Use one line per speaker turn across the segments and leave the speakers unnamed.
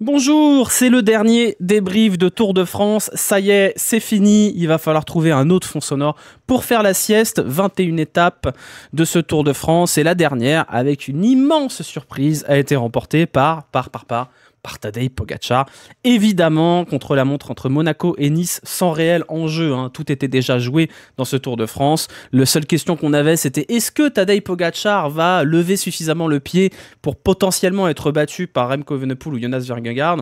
Bonjour, c'est le dernier débrief de Tour de France. Ça y est, c'est fini. Il va falloir trouver un autre fond sonore pour faire la sieste. 21 étapes de ce Tour de France et la dernière, avec une immense surprise, a été remportée par, par, par, par par Tadej Pogacar. Évidemment, contre la montre entre Monaco et Nice, sans réel enjeu, hein, tout était déjà joué dans ce Tour de France. La seule question qu'on avait, c'était est-ce que Tadej Pogacar va lever suffisamment le pied pour potentiellement être battu par Remco Evenepoel ou Jonas Vingegaard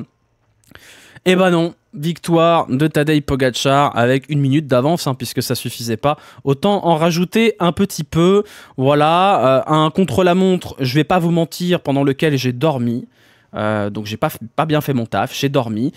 eh ben non, victoire de Tadej Pogacar avec une minute d'avance, hein, puisque ça suffisait pas. Autant en rajouter un petit peu. Voilà, euh, un contre-la-montre, je vais pas vous mentir, pendant lequel j'ai dormi. Euh, donc j'ai pas, pas bien fait mon taf, j'ai dormi.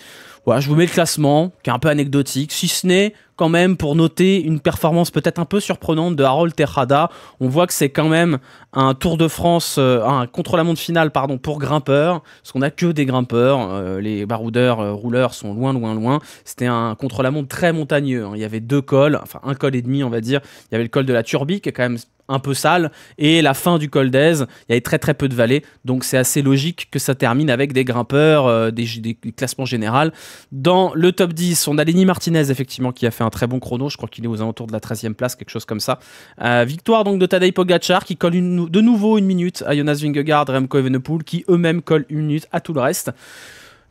Voilà, je vous mets le classement, qui est un peu anecdotique, si ce n'est quand même pour noter une performance peut-être un peu surprenante de Harold Terrada. On voit que c'est quand même un Tour de France, euh, un contre-la-montre final, pardon, pour grimpeurs, parce qu'on n'a que des grimpeurs, euh, les baroudeurs, euh, rouleurs sont loin, loin, loin. C'était un contre-la-montre très montagneux, hein. il y avait deux cols, enfin un col et demi on va dire, il y avait le col de la Turbie qui est quand même un peu sale, et la fin du col d'Aise, il y avait très très peu de vallées, donc c'est assez logique que ça termine avec des grimpeurs, des, des, classements généraux dans le top 10, on a Lenny Martinez, effectivement, qui a fait un très bon chrono. Je crois qu'il est aux alentours de la 13e place, quelque chose comme ça. Euh, victoire donc de Tadej Pogacar, qui colle de nouveau une minute à Jonas Vingegaard, Remco Evenepoel, qui eux-mêmes collent une minute à tout le reste.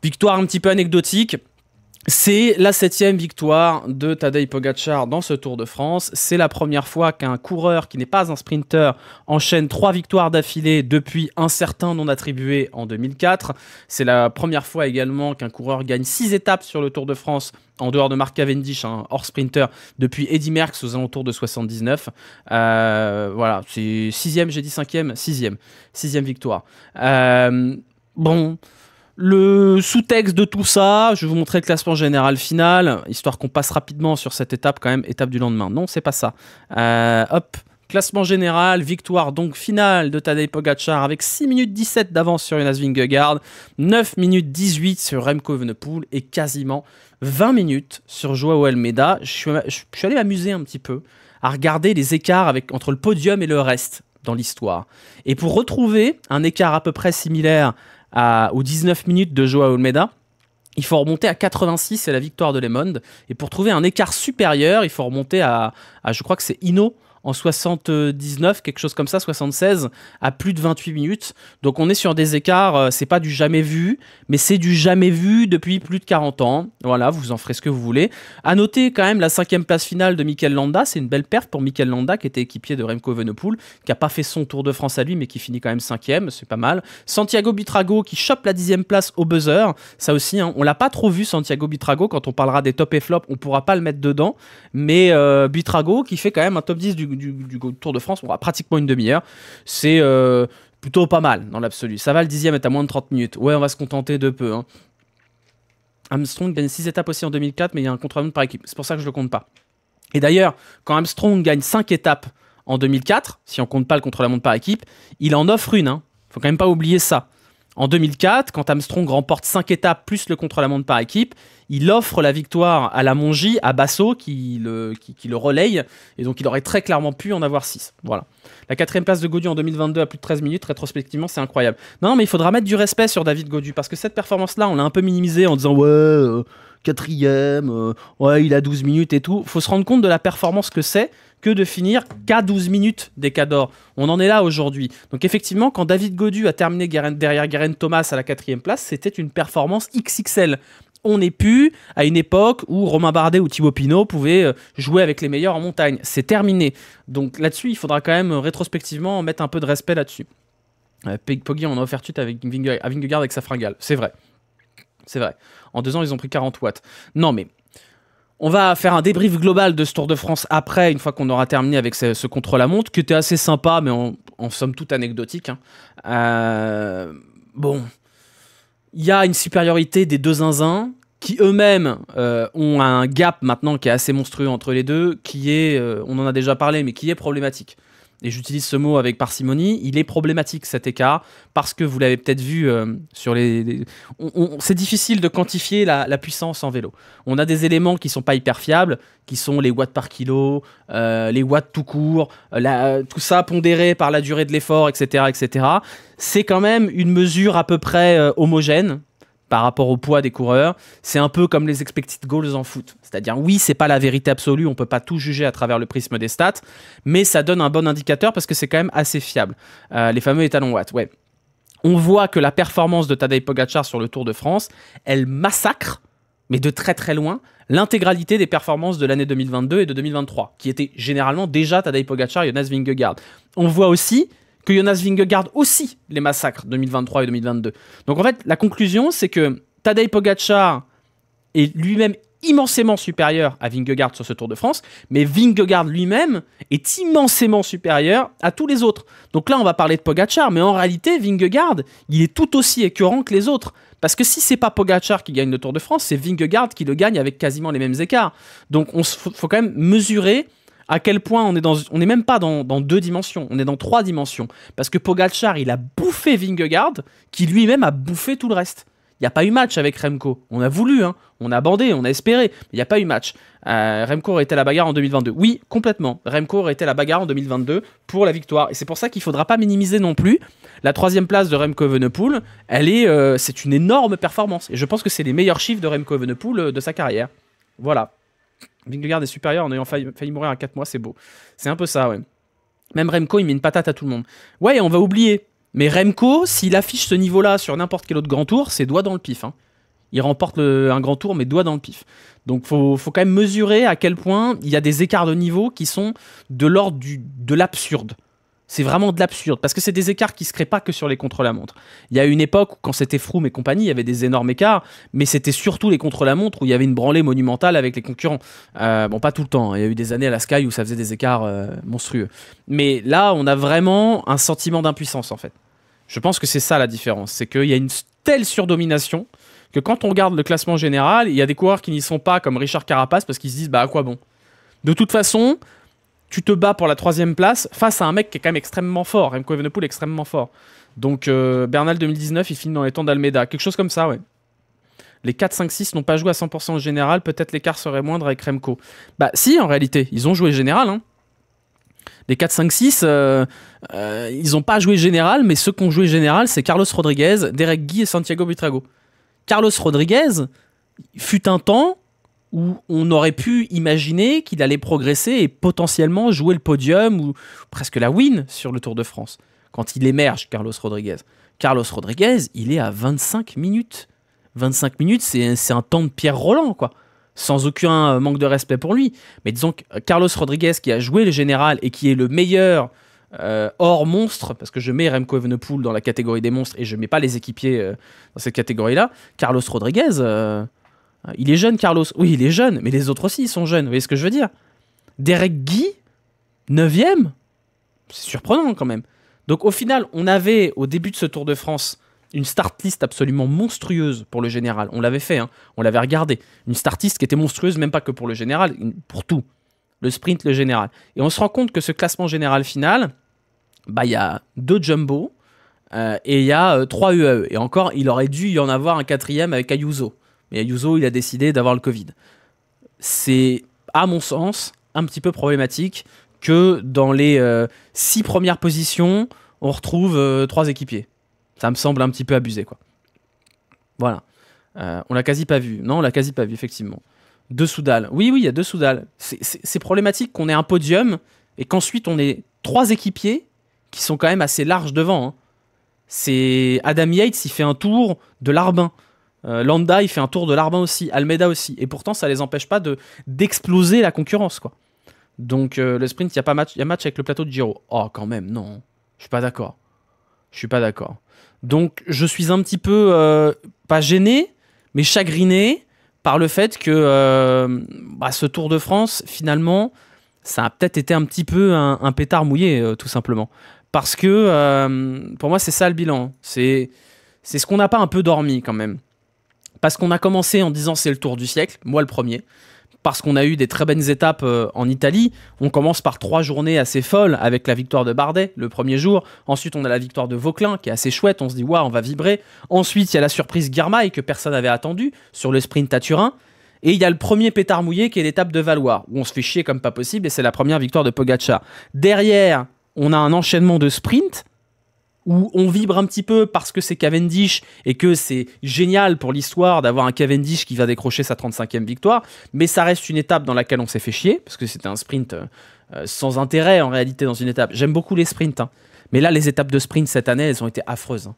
Victoire un petit peu anecdotique. C'est la septième victoire de Tadej Pogacar dans ce Tour de France. C'est la première fois qu'un coureur qui n'est pas un sprinter enchaîne trois victoires d'affilée depuis un certain non attribué en 2004. C'est la première fois également qu'un coureur gagne six étapes sur le Tour de France en dehors de Mark Cavendish, un hors sprinter, depuis Eddie Merckx aux alentours de 79. Euh, voilà, c'est sixième, j'ai dit cinquième, sixième. Sixième victoire. Euh, bon... Le sous-texte de tout ça, je vais vous montrer le classement général final, histoire qu'on passe rapidement sur cette étape quand même, étape du lendemain. Non, c'est pas ça. Euh, hop, classement général, victoire donc finale de Tadej Pogacar avec 6 minutes 17 d'avance sur Jonas Vingegaard, 9 minutes 18 sur Remco Evenepoel et quasiment 20 minutes sur Joao Almeida. Je suis, allé m'amuser un petit peu à regarder les écarts entre le podium et le reste dans l'histoire. Et pour retrouver un écart à peu près similaire aux 19 minutes de Joao Olmeda, Il faut remonter à 86, c'est la victoire de Lemond. Et pour trouver un écart supérieur, il faut remonter à, à je crois que c'est Ino en 79, quelque chose comme ça, 76, à plus de 28 minutes. Donc on est sur des écarts, euh, c'est pas du jamais vu, mais c'est du jamais vu depuis plus de 40 ans. Voilà, vous en ferez ce que vous voulez. À noter quand même la cinquième place finale de Mikel Landa, c'est une belle perte pour Mikel Landa qui était équipier de Remco Venepool, qui a pas fait son Tour de France à lui, mais qui finit quand même cinquième, c'est pas mal. Santiago Bitrago qui chope la dixième place au buzzer, ça aussi, hein, on l'a pas trop vu Santiago Bitrago, quand on parlera des top et flop, on pourra pas le mettre dedans, mais euh, Bitrago qui fait quand même un top 10 du du, Tour de France, on va pratiquement une demi-heure. C'est euh, plutôt pas mal dans l'absolu. Ça va, le dixième est à moins de 30 minutes. Ouais, on va se contenter de peu. Hein. Armstrong gagne 6 étapes aussi en 2004, mais il y a un contre-montre par équipe. C'est pour ça que je le compte pas. Et d'ailleurs, quand Armstrong gagne 5 étapes en 2004, si on compte pas le contre-la-montre par équipe, il en offre une. Hein. Faut quand même pas oublier ça. En 2004, quand Armstrong remporte 5 étapes plus le contre-la-montre par équipe, il offre la victoire à la Mongie, à Basso, qui le, qui, relaye, et donc il aurait très clairement pu en avoir 6. Voilà. La quatrième place de Godu en 2022 à plus de 13 minutes, rétrospectivement, c'est incroyable. Non, mais il faudra mettre du respect sur David Godu, parce que cette performance-là, on l'a un peu minimisée en disant Ouais. Euh, quatrième, euh, ouais, il a 12 minutes et tout. Faut se rendre compte de la performance que c'est que de finir qu'à 12 minutes des d'or. On en est là aujourd'hui. Donc effectivement, quand David Godu a terminé derrière Garen Thomas à la quatrième place, c'était une performance XXL. On n'est plus à une époque où Romain Bardet ou Thibaut Pinot pouvaient euh, jouer avec les meilleurs en montagne. C'est terminé. Donc là-dessus, il faudra quand même euh, rétrospectivement mettre un peu de respect là-dessus. Poggy, on a offert tout avec Vingegaard avec sa fringale. C'est vrai. C'est vrai. En deux ans, ils ont pris 40 watts. Non, mais on va faire un débrief global de ce Tour de France après, une fois qu'on aura terminé avec ce, contrôle à la montre qui était assez sympa, mais en, somme toute anecdotique. Hein. Euh, bon, il y a une supériorité des deux zinzins, qui eux-mêmes euh, ont un gap maintenant qui est assez monstrueux entre les deux, qui est, euh, on en a déjà parlé, mais qui est problématique et j'utilise ce mot avec parcimonie, il est problématique cet écart parce que vous l'avez peut-être vu euh, sur les. c'est difficile de quantifier la, puissance en vélo. On a des éléments qui sont pas hyper fiables, qui sont les watts par kilo, euh, les watts tout court, euh, tout ça pondéré par la durée de l'effort, etc., etc. C'est quand même une mesure à peu près homogène par rapport au poids des coureurs. C'est un peu comme les expected goals en foot. C'est-à-dire, oui, c'est pas la vérité absolue, on peut pas tout juger à travers le prisme des stats, mais ça donne un bon indicateur parce que c'est quand même assez fiable. Euh, les fameux étalons watts, ouais. On voit que la performance de Tadej Pogacar sur le Tour de France, elle massacre, mais de très très loin, l'intégralité des performances de l'année 2022 et de 2023, qui étaient généralement déjà Tadej Pogacar et Jonas Vingegaard. On voit aussi que Jonas Vingegaard aussi les massacres 2023 et 2022. Donc en fait, la conclusion, c'est que Tadej Pogacar est lui-même immensément supérieur à Vingegaard sur ce Tour de France, mais Vingegaard lui-même est immensément supérieur à tous les autres. Donc là, on va parler de Pogacar, mais en réalité, Vingegaard, il est tout aussi écœurant que les autres. Parce que si c'est pas Pogacar qui gagne le Tour de France, c'est Vingegaard qui le gagne avec quasiment les mêmes écarts. Donc on faut quand même mesurer à quel point on est dans, on n'est même pas dans, deux dimensions, on est dans trois dimensions. Parce que Pogachar, il a bouffé Vingegaard, qui lui-même a bouffé tout le reste. Il n'y a pas eu match avec Remco. On a voulu, hein. on a bandé, on a espéré. il n'y a pas eu match. Euh, Remco aurait été à la bagarre en 2022. Oui, complètement. Remco aurait été à la bagarre en 2022 pour la victoire. Et c'est pour ça qu'il ne faudra pas minimiser non plus. La troisième place de Remco Evenepoel, elle est, euh, c'est une énorme performance. Et je pense que c'est les meilleurs chiffres de Remco Evenepoel euh, de sa carrière. Voilà. Vingegaard est supérieur en ayant failli, mourir à 4 mois, c'est beau. C'est un peu ça, ouais. Même Remco, il met une patate à tout le monde. Ouais, on va oublier. Mais Remco, s'il affiche ce niveau-là sur n'importe quel autre grand tour, c'est doigt dans le pif. Hein. Il remporte un grand tour, mais doigt dans le pif. Donc faut, faut quand même mesurer à quel point il y a des écarts de niveau qui sont de l'ordre de l'absurde. C'est vraiment de l'absurde parce que c'est des écarts qui se créent pas que sur les contre-la-montre. Il y a une époque où, quand c'était Froome et compagnie, il y avait des énormes écarts, mais c'était surtout les contre-la-montre où il y avait une branlée monumentale avec les concurrents. Euh, bon, pas tout le temps. Hein. Il y a eu des années à la Sky où ça faisait des écarts euh, monstrueux. Mais là, on a vraiment un sentiment d'impuissance en fait. Je pense que c'est ça la différence, c'est qu'il y a une telle surdomination que quand on regarde le classement général, il y a des coureurs qui n'y sont pas comme Richard Carapace parce qu'ils se disent bah à quoi bon. De toute façon, tu te bats pour la troisième place face à un mec qui est quand même extrêmement fort, Remco Evenepoel extrêmement fort. Donc euh, Bernal 2019, il finit dans les temps d'Almeida, quelque chose comme ça, ouais. Les 4, 5, 6 n'ont pas joué à 100% en général, peut-être l'écart serait moindre avec Remco. Bah si, en réalité, ils ont joué général. Hein. Les 4, 5, 6, ils n'ont pas joué général, mais ceux qui ont joué général, c'est Carlos Rodriguez, Derek Guy et Santiago Butrago. Carlos Rodriguez, fut un temps, où on aurait pu imaginer qu'il allait progresser et potentiellement jouer le podium ou presque la win sur le Tour de France. Quand il émerge, Carlos Rodriguez. Carlos Rodriguez, il est à 25 minutes. 25 minutes, c'est un temps de Pierre Roland, quoi. Sans aucun manque de respect pour lui. Mais disons que Carlos Rodriguez, qui a joué le général et qui est le meilleur euh, hors monstre, parce que je mets Remco Evenepoel dans la catégorie des monstres et je mets pas les équipiers euh, dans cette catégorie-là, Carlos Rodriguez, euh, il est jeune, Carlos. Oui, il est jeune, mais les autres aussi, ils sont jeunes. Vous voyez ce que je veux dire Derek Guy, 9 C'est surprenant quand même. Donc au final, on avait au début de ce Tour de France une start absolument monstrueuse pour le général. On l'avait fait, hein. on l'avait regardé. Une start qui était monstrueuse même pas que pour le général, pour tout. Le sprint, le général. Et on se rend compte que ce classement général final, bah il y a deux jumbo euh, et il y a euh, trois UAE. E. Et encore, il aurait dû y en avoir un quatrième avec Ayuso mais Ayuso, il a décidé d'avoir le Covid. C'est, à mon sens, un petit peu problématique que dans les euh, six premières positions, on retrouve euh, trois équipiers. Ça me semble un petit peu abusé, quoi. Voilà. Euh, on l'a quasi pas vu. Non, on l'a quasi pas vu, effectivement. Deux Soudal. Oui, oui, il y a deux Soudal. C'est problématique qu'on ait un podium et qu'ensuite on ait trois équipiers qui sont quand même assez larges devant. Hein. C'est Adam Yates, il fait un tour de l'Arbin. Euh, Landa, il fait un tour de l'Arbin aussi, Almeida aussi. Et pourtant, ça les empêche pas de d'exploser la concurrence, quoi. Donc euh, le sprint, il y a pas match, y a match avec le plateau de Giro. Oh, quand même, non. Je suis pas d'accord. Je suis pas d'accord. Donc je suis un petit peu euh, pas gêné, mais chagriné par le fait que bah, ce Tour de France, finalement, ça a peut-être été un petit peu un, un pétard mouillé, tout simplement. Parce que pour moi, c'est ça le bilan. C'est c'est ce qu'on n'a pas un peu dormi quand même. Parce qu'on a commencé en disant c'est le tour du siècle, moi le premier parce qu'on a eu des très bonnes étapes euh, en Italie. On commence par trois journées assez folles avec la victoire de Bardet le premier jour. Ensuite, on a la victoire de Vauclin qui est assez chouette. On se dit, waouh, on va vibrer. Ensuite, il y a la surprise Guirmaille que personne n'avait attendu sur le sprint à Turin. Et il y a le premier pétard mouillé qui est l'étape de Valois où on se fait chier comme pas possible et c'est la première victoire de Pogacar. Derrière, on a un enchaînement de sprints où on vibre un petit peu parce que c'est Cavendish et que c'est génial pour l'histoire d'avoir un Cavendish qui va décrocher sa 35e victoire, mais ça reste une étape dans laquelle on s'est fait chier, parce que c'était un sprint euh, euh, sans intérêt en réalité dans une étape. J'aime beaucoup les sprints, hein. mais là les étapes de sprint cette année, elles ont été affreuses. Hein.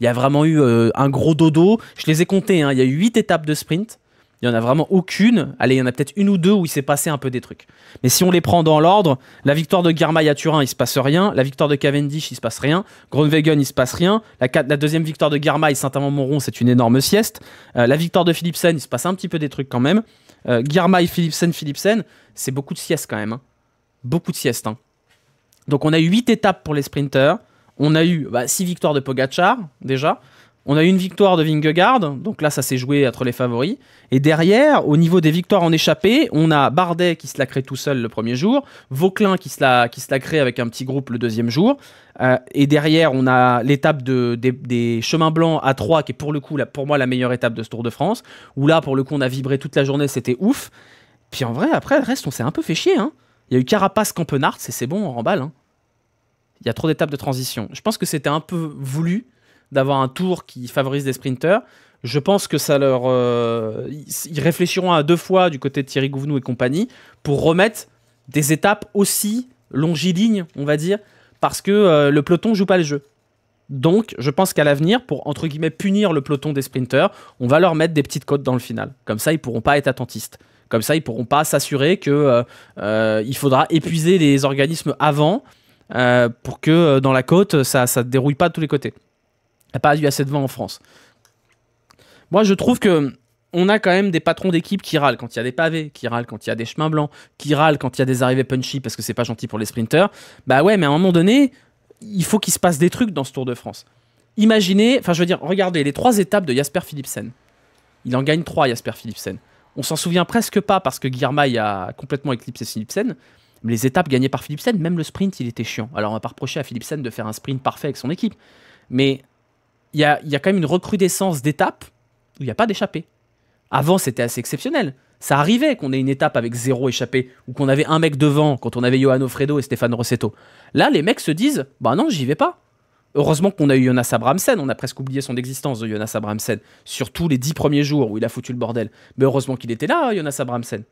Il y a vraiment eu euh, un gros dodo, je les ai comptées, hein. il y a eu 8 étapes de sprint, il n'y en a vraiment aucune. Allez, il y en a peut-être une ou deux où il s'est passé un peu des trucs. Mais si on les prend dans l'ordre, la victoire de Garmail à Turin, il se passe rien. La victoire de Cavendish, il se passe rien. Groenwegen, il se passe rien. La, deuxième victoire de Garmail, saint amand moron c'est une énorme sieste. Euh, la victoire de Philipsen, il se passe un petit peu des trucs quand même. Euh, Philipsen, Philipsen, c'est beaucoup de siestes quand même. Hein. Beaucoup de siestes. Hein. Donc on a eu huit étapes pour les sprinters. On a eu bah, six victoires de Pogachar déjà. On a eu une victoire de Vingegaard, donc là ça s'est joué entre les favoris. Et derrière, au niveau des victoires en échappée, on a Bardet qui se la crée tout seul le premier jour, Vauquelin qui se la, qui avec un petit groupe le deuxième jour. Euh, et derrière, on a l'étape des, chemins blancs à 3, qui est pour le coup, pour moi, la meilleure étape de ce Tour de France, où là, pour le coup, on a vibré toute la journée, c'était ouf. Puis en vrai, après, le reste, on s'est un peu fait chier. Hein. Il y a eu Carapace, Campenard, c'est, c'est bon, on remballe. Hein. Il y a trop d'étapes de transition. Je pense que c'était un peu voulu d'avoir un tour qui favorise des sprinters. Je pense que ça leur. Euh, ils réfléchiront à deux fois du côté de Thierry Gouvenou et compagnie pour remettre des étapes aussi longilignes, on va dire, parce que euh, le peloton joue pas le jeu. Donc, je pense qu'à l'avenir, pour entre guillemets punir le peloton des sprinters, on va leur mettre des petites côtes dans le final. Comme ça, ils pourront pas être attentistes. Comme ça, ils pourront pas s'assurer que euh, il faudra épuiser les organismes avant pour que dans la côte, ça ne dérouille pas de tous les côtés n'a pas eu assez de vent en France. Moi, je trouve que on a quand même des patrons d'équipe qui râlent quand il y a des pavés, qui râlent quand il y a des chemins blancs, qui râlent quand il y a des arrivées punchy parce que c'est pas gentil pour les sprinteurs. Bah ouais, mais à un moment donné, il faut qu'il se passe des trucs dans ce Tour de France. Imaginez, enfin je veux dire, regardez les trois étapes de Jasper Philipsen. Il en gagne trois, Jasper Philipsen. On s'en souvient presque pas parce que Guirmay a complètement éclipsé Philipsen. Mais les étapes gagnées par Philipsen, même le sprint, il était chiant. Alors on va pas reprocher à Philipsen de faire un sprint parfait avec son équipe. Mais il y a, quand même une recrudescence d'étapes où il n'y a pas d'échappée. Avant, c'était assez exceptionnel. Ça arrivait qu'on ait une étape avec zéro échappée ou qu'on avait un mec devant quand on avait Johan Fredo et Stéphane Rossetto. Là, les mecs se disent Bah non, j'y vais pas. Heureusement qu'on a eu Jonas Abramsen, on a presque oublié son existence de Jonas Abramsen, tous les dix premiers jours où il a foutu le bordel. Mais heureusement qu'il était là, Jonas Abramsen.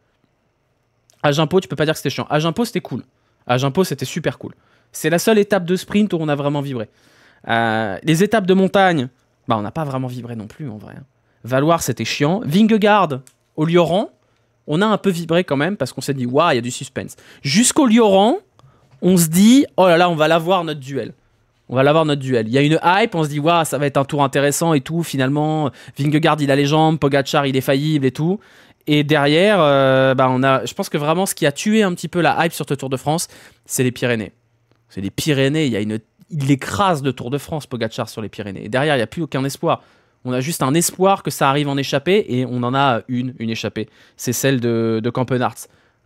Jimpo, tu peux pas dire que c'était chiant. Jimpo, c'était cool. Jimpo, c'était super cool. C'est la seule étape de sprint où on a vraiment vibré. Euh, les étapes de montagne, bah, on n'a pas vraiment vibré non plus en vrai. Hein. Valoir, c'était chiant. Vingegaard au Lioran, on a un peu vibré quand même parce qu'on s'est dit, waouh, il y a du suspense. Jusqu'au Lioran, on se dit, oh là là, on va l'avoir notre duel. On va l'avoir notre duel. Il y a une hype, on se dit, waouh, ça va être un tour intéressant et tout. Finalement, Vingegaard, il a les jambes, Pogachar, il est faillible et tout. Et derrière, euh, bah on a, je pense que vraiment ce qui a tué un petit peu la hype sur ce Tour de France, c'est les Pyrénées. C'est les Pyrénées, il y a une il écrase le Tour de France, Pogachar, sur les Pyrénées. Et derrière, il n'y a plus aucun espoir. On a juste un espoir que ça arrive en échappée, et on en a une, une échappée. C'est celle de, de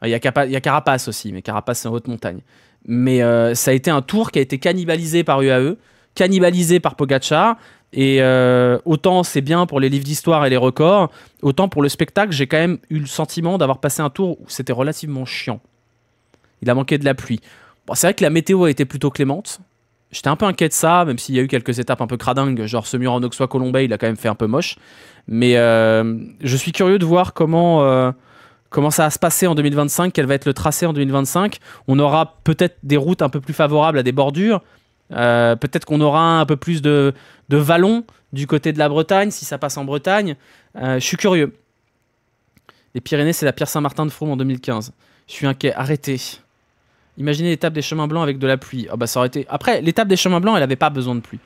Il y, a Carapace aussi, mais Carapace, c'est en haute montagne. Mais euh, ça a été un tour qui a été cannibalisé par UAE, cannibalisé par Pogachar. Et euh, autant c'est bien pour les livres d'histoire et les records, autant pour le spectacle, j'ai quand même eu le sentiment d'avoir passé un tour où c'était relativement chiant. Il a manqué de la pluie. c'est vrai que la météo a été plutôt clémente, J'étais un peu inquiet de ça, même s'il y a eu quelques étapes un peu cradingues, genre ce mur en oxoie Colombay, il a quand même fait un peu moche. Mais euh, je suis curieux de voir comment, euh, comment ça va se passer en 2025, quel va être le tracé en 2025. On aura peut-être des routes un peu plus favorables à des bordures. Euh, peut-être qu'on aura un peu plus de, de vallons du côté de la Bretagne, si ça passe en Bretagne. je suis curieux. Les Pyrénées, c'est la Pierre Saint-Martin de Froome en 2015. Je suis inquiet. Arrêtez. Imaginez l'étape des chemins blancs avec de la pluie. Ah bah, ça aurait été. Après, l'étape des chemins blancs, elle n'avait pas besoin de pluie.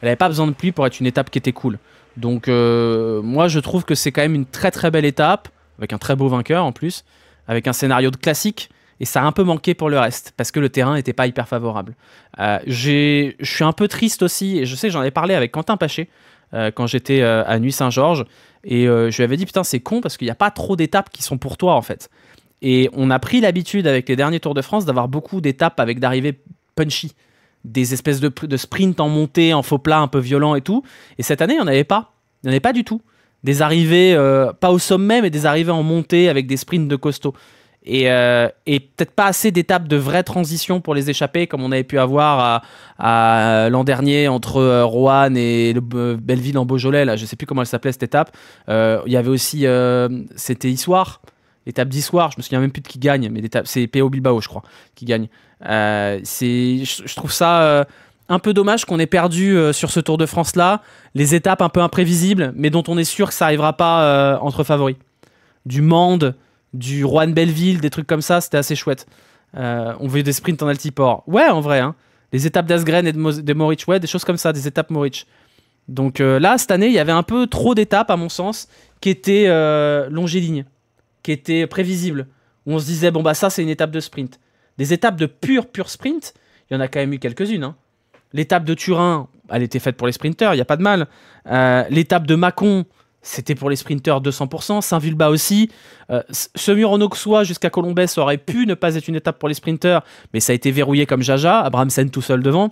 Elle n'avait pas besoin de pluie pour être une étape qui était cool. Donc euh, moi, je trouve que c'est quand même une très très belle étape avec un très beau vainqueur en plus, avec un scénario de classique. Et ça a un peu manqué pour le reste, parce que le terrain n'était pas hyper favorable. Euh, je suis un peu triste aussi, et je sais j'en ai parlé avec Quentin Paché, euh, quand j'étais à Nuit Saint-Georges. Et je lui avais dit, putain, c'est con parce qu'il n'y a pas trop d'étapes qui sont pour toi, en fait. Et on a pris l'habitude avec les derniers Tours de France d'avoir beaucoup d'étapes avec d'arrivées punchy, des espèces de, de sprints en montée, en faux plat un peu violent et tout. Et cette année, il n'y en avait pas. Il n'y en avait pas du tout. Des arrivées, euh, pas au sommet, mais des arrivées en montée avec des sprints de costaud. Euh, et, peut-être pas assez d'étapes de vraie transition pour les échapper, comme on avait pu avoir à, euh, l'an dernier entre Rouen Roanne et Belleville en Beaujolais. Là, je sais plus comment elle s'appelait cette étape. Il y avait aussi, c'était Histoire l'étape d'histoire, je me souviens même plus de qui gagne, mais c'est PO Bilbao, je crois, qui gagne. Euh, c'est, je, trouve ça euh, un peu dommage qu'on ait perdu euh, sur ce Tour de France là les étapes un peu imprévisibles, mais dont on est sûr que ça arrivera pas entre favoris. Du Mende, du Juan Belleville, des trucs comme ça, c'était assez chouette. on veut des sprints en altiport. Ouais, en vrai, hein. Les étapes d'Asgren et de, Moritz, ouais, des choses comme ça, des étapes Moritz. Donc là, cette année, il y avait un peu trop d'étapes, à mon sens, qui étaient longilignes qui était prévisible Où on se disait, bon, bah ça, c'est une étape de sprint. Des étapes de pur, pur sprint, il y en a quand même eu quelques-unes. Hein. L'étape de Turin, elle était faite pour les sprinteurs, il n'y a pas de mal. Euh, l'étape de Mâcon, c'était pour les sprinteurs 200%. Saint-Vulbas aussi. Euh, ce mur en Auxois jusqu'à Colombès aurait pu ne pas être une étape pour les sprinteurs, mais ça a été verrouillé comme Jaja, Abramsen tout seul devant.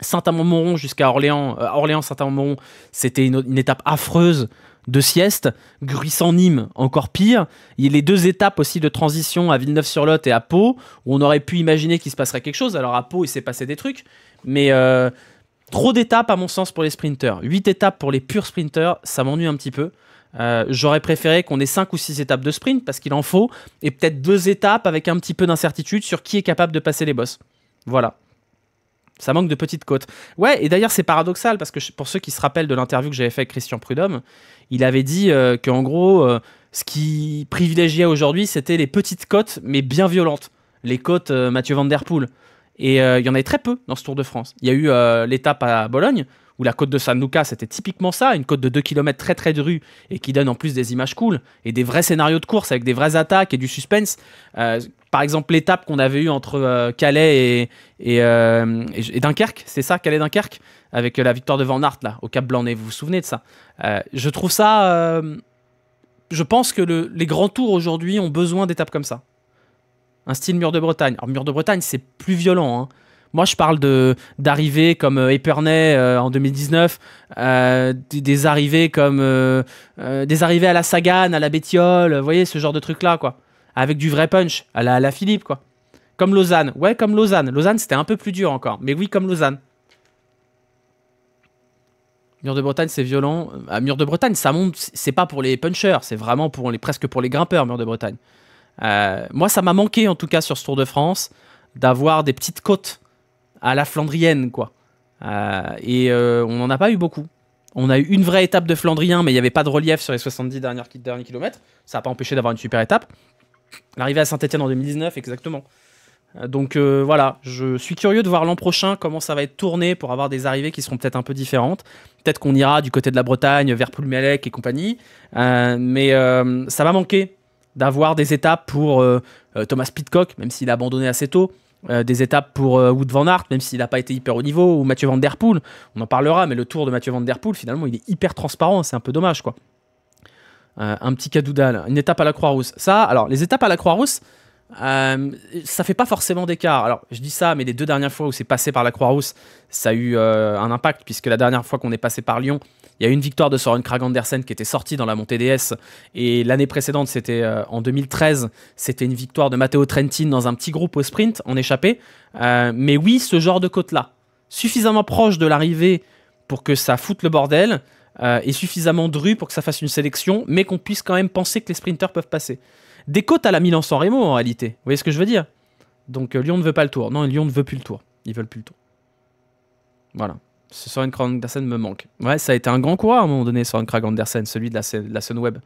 Saint-Amand-Moron jusqu'à Orléans, euh, Orléans-Saint-Amand-Moron, c'était une, étape affreuse de sieste, Gruissant-Nîmes encore pire. Il y a les deux étapes aussi de transition à Villeneuve-sur-Lot et à Pau, où on aurait pu imaginer qu'il se passerait quelque chose. Alors à Pau, il s'est passé des trucs, mais euh, trop d'étapes à mon sens pour les sprinteurs. Huit étapes pour les purs sprinteurs, ça m'ennuie un petit peu. Euh, j'aurais préféré qu'on ait cinq ou six étapes de sprint, parce qu'il en faut, et peut-être deux étapes avec un petit peu d'incertitude sur qui est capable de passer les bosses. Voilà. Ça manque de petites côtes. Ouais, et d'ailleurs, c'est paradoxal parce que pour ceux qui se rappellent de l'interview que j'avais fait avec Christian Prudhomme, il avait dit euh, qu'en gros, euh, ce qui privilégiait aujourd'hui, c'était les petites côtes, mais bien violentes. Les côtes euh, Mathieu Van Der Poel. Et euh, il y en avait très peu dans ce Tour de France. Il y a eu l'étape à Bologne, où la côte de San Luca, c'était typiquement ça, une côte de 2 km très très de rue et qui donne en plus des images cool et des vrais scénarios de course avec des vraies attaques et du suspense. Euh, par exemple, l'étape qu'on avait eue entre euh, Calais euh, et, Dunkerque, c'est ça, Calais-Dunkerque, avec euh, la victoire de Van Aert, là, au Cap Blanc, vous vous souvenez de ça Je trouve ça. je pense que les grands tours aujourd'hui ont besoin d'étapes comme ça. Un style mur de Bretagne. Alors, mur de Bretagne, c'est plus violent, hein. Moi, je parle de d'arrivées comme Epernay en 2019, des, arrivées comme des arrivées à la Sagan, à la Bétiole, vous voyez ce genre de truc là quoi avec du vrai punch, à la, Philippe, quoi. Comme Lausanne. Ouais, comme Lausanne. Lausanne, c'était un peu plus dur encore. Mais oui, comme Lausanne. Mur de Bretagne, c'est violent. Ah, Mur de Bretagne, ça monte. C'est pas pour les punchers, c'est vraiment pour les, presque pour les grimpeurs, Mur de Bretagne. Euh, moi, ça m'a manqué, en tout cas, sur ce Tour de France, d'avoir des petites côtes à la Flandrienne, quoi. Euh, et euh, on n'en a pas eu beaucoup. On a eu une vraie étape de Flandrien, mais il n'y avait pas de relief sur les 70 derniers kilomètres. Ça n'a pas empêché d'avoir une super étape. L'arrivée à Saint-Etienne en 2019, exactement. Euh, donc euh, voilà, je suis curieux de voir l'an prochain comment ça va être tourné pour avoir des arrivées qui seront peut-être un peu différentes. Peut-être qu'on ira du côté de la Bretagne, vers Ploumelec et compagnie. Euh, mais ça va manquer d'avoir des étapes pour Thomas Pitcock, même s'il a abandonné assez tôt. des étapes pour Wood Van Aert, même s'il n'a pas été hyper au niveau, ou Mathieu Van Der Poel, on en parlera, mais le tour de Mathieu Van Der Poel, finalement, il est hyper transparent, c'est un peu dommage, quoi. Euh, un petit cadoudal, une étape à la Croix-Rousse. Ça, alors, les étapes à la Croix-Rousse, euh, ça fait pas forcément d'écart. Alors, je dis ça, mais les deux dernières fois où c'est passé par la Croix-Rousse, ça a eu euh, un impact, puisque la dernière fois qu'on est passé par Lyon, il y a eu une victoire de Soren Krag Andersen qui était sortie dans la montée DS. Et l'année précédente, c'était en 2013, c'était une victoire de Matteo Trentin dans un petit groupe au sprint, en échappé. mais oui, ce genre de côte-là, suffisamment proche de l'arrivée pour que ça foute le bordel, et euh, suffisamment dru pour que ça fasse une sélection, mais qu'on puisse quand même penser que les sprinters peuvent passer. Des côtes à la Milan-San Remo en réalité, vous voyez ce que je veux dire Donc euh, Lyon ne veut pas le tour, non Lyon ne veut plus le tour, ils veulent plus le tour. Voilà. Ce Soren Krag Andersen me manque. Ouais, ça a été un grand coureur à un moment donné, Soren Krag Andersen, celui de la, la Sunweb.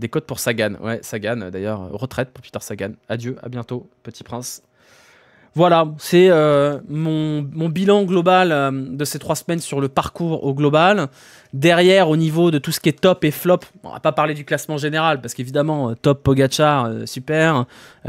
Des côtes pour Sagan. Ouais, Sagan, euh, d'ailleurs, retraite pour Peter Sagan. Adieu, à bientôt, petit prince. Voilà, c'est euh, mon, bilan global euh, de ces trois semaines sur le parcours au global. Derrière, au niveau de tout ce qui est top et flop, on va pas parler du classement général, parce qu'évidemment, euh, top Pogachar, super.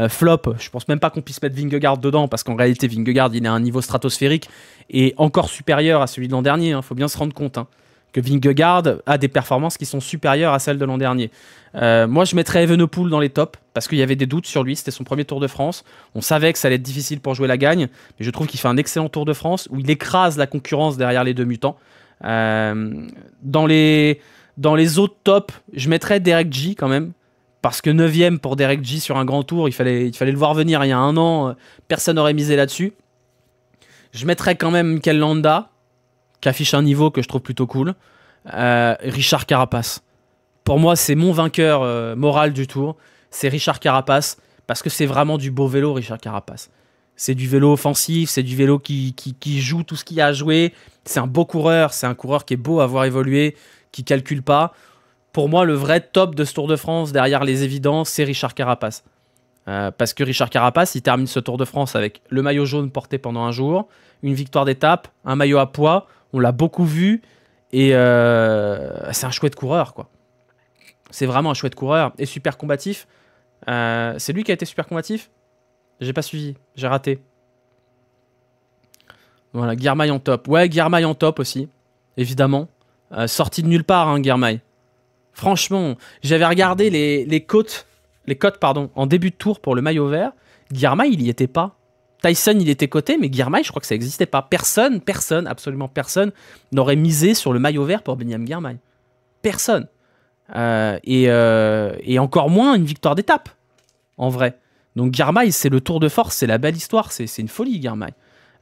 flop, je pense même pas qu'on puisse mettre Vingegaard dedans, parce qu'en réalité, Vingegaard, il est à un niveau stratosphérique et encore supérieur à celui de l'an dernier, il hein. faut bien se rendre compte. Hein que Vingegaard a des performances qui sont supérieures à celles de l'an dernier. Euh, moi, je mettrais Evenepoel dans les tops parce qu'il y avait des doutes sur lui. C'était son premier Tour de France. On savait que ça allait être difficile pour jouer la gagne, mais je trouve qu'il fait un excellent Tour de France où il écrase la concurrence derrière les deux mutants. Euh, dans, les, dans les autres tops, je mettrais Derek G quand même parce que 9ème pour Derek G sur un grand tour, il fallait, il fallait le voir venir il y a un an, euh, personne n'aurait misé là-dessus. Je mettrais quand même Mikel Landa, qui affiche un niveau que je trouve plutôt cool. Euh, Richard Carapace. Pour moi, c'est mon vainqueur euh, moral du tour. C'est Richard Carapace parce que c'est vraiment du beau vélo, Richard Carapace. C'est du vélo offensif, c'est du vélo qui, joue tout ce qu'il a à jouer. C'est un beau coureur, c'est un coureur qui est beau à voir évoluer, qui calcule pas. Pour moi, le vrai top de ce Tour de France, derrière les évidences, c'est Richard Carapace. Euh, parce que Richard Carapace, il termine ce Tour de France avec le maillot jaune porté pendant un jour, une victoire d'étape, un maillot à poids. On l'a beaucoup vu. Et euh, c'est un chouette coureur, quoi. C'est vraiment un chouette coureur et super combatif. Euh, c'est lui qui a été super combatif J'ai pas suivi, j'ai raté. Voilà, Guermay en top. Ouais, Guermay en top aussi, évidemment. Euh, sorti de nulle part, hein, Franchement, j'avais regardé les, les côtes, les côtes pardon, en début de tour pour le maillot vert. Guermay, il y était pas. Tyson, il était coté, mais Guirmail, je crois que ça n'existait pas. Personne, personne, absolument personne n'aurait misé sur le maillot vert pour Benjamin Guirmail. Personne. Euh, euh, et, encore moins une victoire d'étape, en vrai. Donc Girmay, c'est le tour de force, c'est la belle histoire, c'est une folie, Guirmail.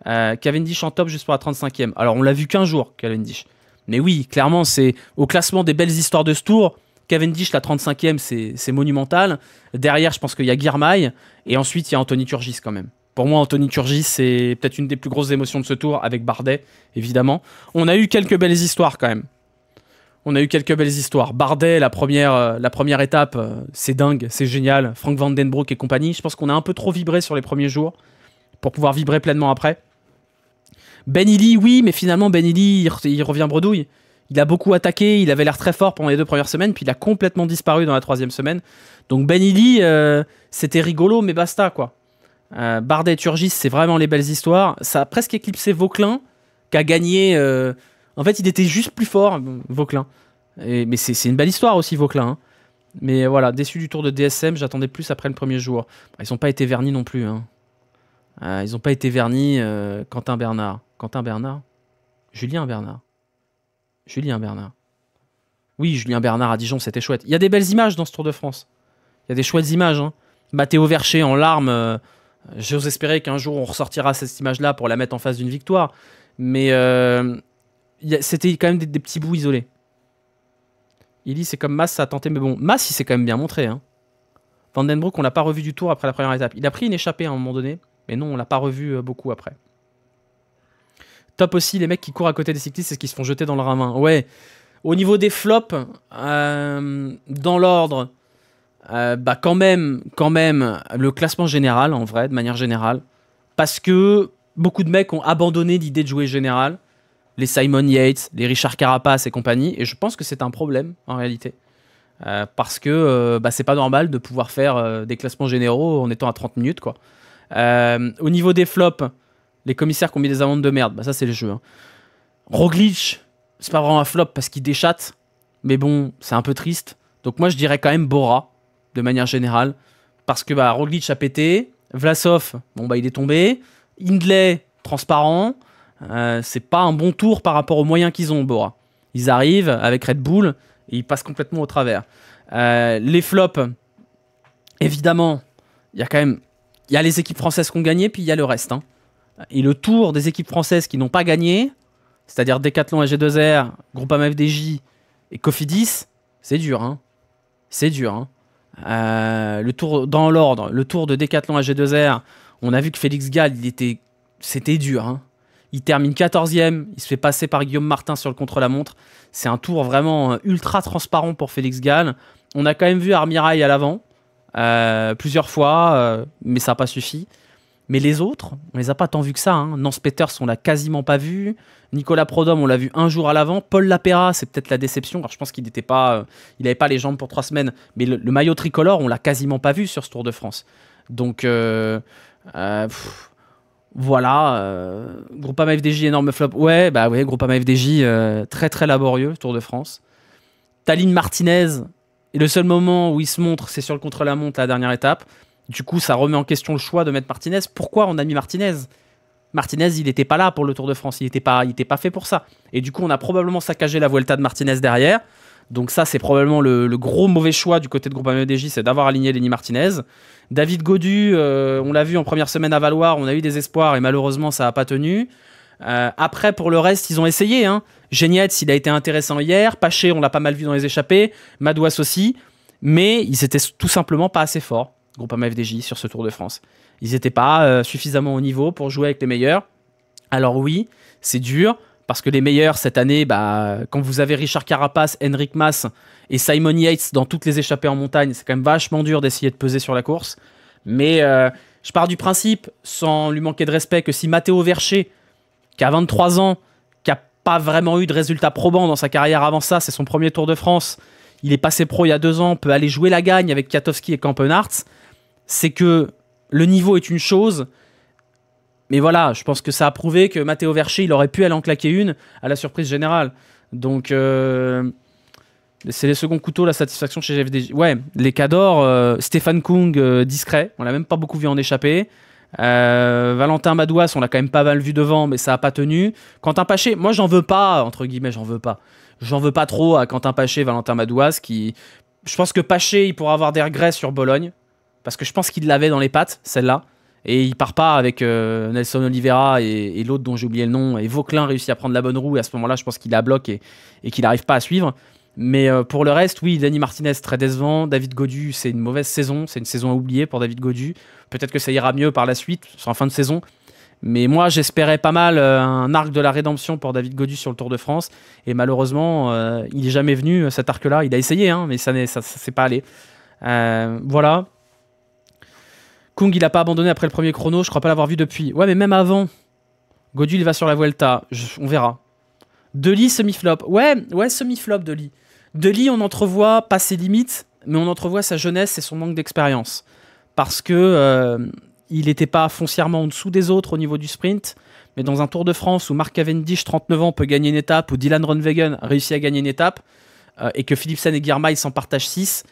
Euh, Cavendish en top juste pour la 35e. Alors, on l'a vu qu'un jour, Cavendish. Mais oui, clairement, c'est au classement des belles histoires de ce tour. Cavendish, la 35e, c'est monumental. Derrière, je pense qu'il y a Guirmail. Et ensuite, il y a Anthony Turgis quand même. Pour moi, Anthony Turgis, c'est peut-être une des plus grosses émotions de ce tour, avec Bardet, évidemment. On a eu quelques belles histoires quand même. On a eu quelques belles histoires. Bardet, la première, euh, la première étape, euh, c'est dingue, c'est génial. Frank Vandenbroek et compagnie. Je pense qu'on a un peu trop vibré sur les premiers jours pour pouvoir vibrer pleinement après. Ben oui, mais finalement, Ben il, revient bredouille. Il a beaucoup attaqué, il avait l'air très fort pendant les deux premières semaines, puis il a complètement disparu dans la troisième semaine. Donc Ben euh, c'était rigolo, mais basta, quoi. Euh, Bardet et Turgis, c'est vraiment les belles histoires. Ça a presque éclipsé Vauquelin, qui a gagné. Euh, en fait, il était juste plus fort, Vauquelin. mais c'est une belle histoire aussi, Vauquelin. Hein. Mais voilà, déçu du tour de DSM, j'attendais plus après le premier jour. Bah, ils n'ont pas été vernis non plus. Hein. Euh, ils n'ont pas été vernis, Quentin Bernard. Quentin Bernard Julien Bernard. Julien Bernard. Oui, Julien Bernard à Dijon, c'était chouette. Il y a des belles images dans ce Tour de France. Il y a des chouettes images. Hein. Mathéo Vercher en larmes J'ose espérer qu'un jour on ressortira cette image-là pour la mettre en face d'une victoire, mais euh, c'était quand même des, petits bouts isolés. Il dit c'est comme Mass, a tenté, mais bon, Mass, il s'est quand même bien montré. Hein. Vandenbroek, on l'a pas revu du tour après la première étape. Il a pris une échappée à un moment donné, mais non, on l'a pas revu euh, beaucoup après. Top aussi, les mecs qui courent à côté des cyclistes, c'est ce qui se font jeter dans le ravin. Ouais. Au niveau des flops, euh, dans l'ordre, euh, bah quand même, quand même, le classement général, en vrai, de manière générale, parce que beaucoup de mecs ont abandonné l'idée de jouer général, les Simon Yates, les Richard Carapace et compagnie, et je pense que c'est un problème en réalité. Euh, parce que euh, bah, c'est pas normal de pouvoir faire des classements généraux en étant à 30 minutes. Quoi. au niveau des flops, les commissaires qui ont mis des amendes de merde, bah, ça c'est le jeu. Hein. Roglic, c'est pas vraiment un flop parce qu'il déchatte, mais bon, c'est un peu triste. Donc moi je dirais quand même Bora, de manière générale. Parce que bah, Roglic a pété, Vlasov, bon bah il est tombé, Hindley, transparent, euh, c'est pas un bon tour par rapport aux moyens qu'ils ont, Bora. Ils arrivent avec Red Bull et ils passent complètement au travers. Euh, les flops, évidemment, il y a quand même il y a les équipes françaises qui ont gagné, puis il y a le reste. Hein. Et le tour des équipes françaises qui n'ont pas gagné, c'est-à-dire Decathlon et G2R, Groupama FDJ et Cofidis, c'est dur. Hein. C'est dur. Hein. Euh, le tour dans l'ordre, le tour de Décathlon à G2R, on a vu que Félix Gall, il était, c'était dur. Hein. Il termine 14e, il se fait passer par Guillaume Martin sur le contre-la-montre. C'est un tour vraiment euh, ultra transparent pour Félix Gall. On a quand même vu Armirail à l'avant euh, plusieurs fois, mais ça n'a pas suffi. Mais les autres, on les a pas tant vus que ça. Hein. Nance Peters, on l'a quasiment pas vu. Nicolas Prodhomme, on l'a vu un jour à l'avant. Paul Lapera, c'est peut-être la déception. Alors je pense qu'il n'était pas, euh, il avait pas les jambes pour trois semaines. Mais le, maillot tricolore, on l'a quasiment pas vu sur ce Tour de France. Donc euh, euh, voilà, Groupama FDJ énorme flop. Ouais, bah ouais, Groupama FDJ très très laborieux Tour de France. Taline Martinez, et le seul moment où il se montre, c'est sur le contre-la-montre, la dernière étape. Du coup, ça remet en question le choix de mettre Martinez. Pourquoi on a mis Martinez Martinez, il n'était pas là pour le Tour de France, il n'était pas, pas fait pour ça. Et du coup, on a probablement saccagé la Vuelta de Martinez derrière. Donc ça, c'est probablement le, gros mauvais choix du côté de Groupe fdj c'est d'avoir aligné Lenny Martinez. David Godu, euh, on l'a vu en première semaine à Valoir, on a eu des espoirs et malheureusement, ça n'a pas tenu. Euh, après, pour le reste, ils ont essayé. Hein. il a été intéressant hier. Paché, on l'a pas mal vu dans les échappées. Madouas aussi. Mais ils étaient tout simplement pas assez forts. Groupama FDJ sur ce Tour de France. Ils n'étaient pas euh, suffisamment au niveau pour jouer avec les meilleurs. Alors oui, c'est dur parce que les meilleurs cette année, bah, quand vous avez Richard Carapace, Henrik Mass et Simon Yates dans toutes les échappées en montagne, c'est quand même vachement dur d'essayer de peser sur la course. Mais euh, je pars du principe, sans lui manquer de respect, que si Matteo Vercher, qui a 23 ans, qui n'a pas vraiment eu de résultats probants dans sa carrière avant ça, c'est son premier Tour de France, il est passé pro il y a deux ans, peut aller jouer la gagne avec Katowski et campenarts c'est que le niveau est une chose, mais voilà, je pense que ça a prouvé que Matteo Verché, il aurait pu aller en claquer une à la surprise générale. Donc, euh, c'est les seconds couteaux, la satisfaction chez GFDG, Ouais, les Cador, euh, Stéphane Kung, euh, discret. On l'a même pas beaucoup vu en échapper. Valentin Madouas, on l'a quand même pas mal vu devant, mais ça a pas tenu. Quentin Paché, moi j'en veux pas, entre guillemets, j'en veux pas. J'en veux pas trop à Quentin Paché, Valentin Madouas, qui. Je pense que Paché, il pourra avoir des regrets sur Bologne, parce que je pense qu'il l'avait dans les pattes, celle-là. Et il part pas avec euh, Nelson Oliveira et, l'autre dont j'ai oublié le nom. Et Vauquelin réussit à prendre la bonne roue. Et à ce moment-là, je pense qu'il la bloque et, et qu'il n'arrive pas à suivre. Mais euh, pour le reste, oui, Danny Martinez, très décevant. David Godu, c'est une mauvaise saison. C'est une saison à oublier pour David Godu. Peut-être que ça ira mieux par la suite, en fin de saison. Mais moi, j'espérais pas mal euh, un arc de la rédemption pour David Godu sur le Tour de France. Et malheureusement, il n'est jamais venu, cet arc-là. Il a essayé, hein, mais ça n'est ça, pas allé. voilà. Kung, il n'a pas abandonné après le premier chrono. Je crois pas l'avoir vu depuis. Ouais, mais même avant. Godu, il va sur la Vuelta. on verra. Deli, semi-flop. Ouais, ouais, semi-flop, De Lee, on entrevoit pas ses limites, mais on entrevoit sa jeunesse et son manque d'expérience. Parce que euh, il n'était pas foncièrement en dessous des autres au niveau du sprint. Mais dans un Tour de France où Marc Cavendish, 39 ans, peut gagner une étape, où Dylan Ronwegen réussit à gagner une étape, euh, et que Philipsen et Guirma, ils s'en partagent 6,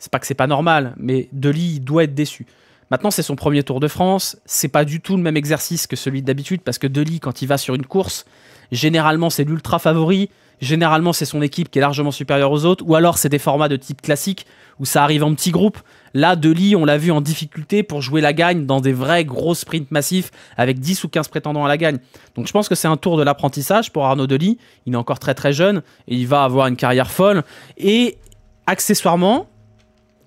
c'est pas que c'est pas normal, mais De il doit être déçu. Maintenant, c'est son premier Tour de France. C'est pas du tout le même exercice que celui d'habitude parce que Deli, quand il va sur une course, généralement c'est l'ultra favori. Généralement, c'est son équipe qui est largement supérieure aux autres. Ou alors, c'est des formats de type classique où ça arrive en petits groupes. Là, Deli, on l'a vu en difficulté pour jouer la gagne dans des vrais gros sprints massifs avec 10 ou 15 prétendants à la gagne. Donc, je pense que c'est un tour de l'apprentissage pour Arnaud Deli, Il est encore très très jeune et il va avoir une carrière folle. Et accessoirement,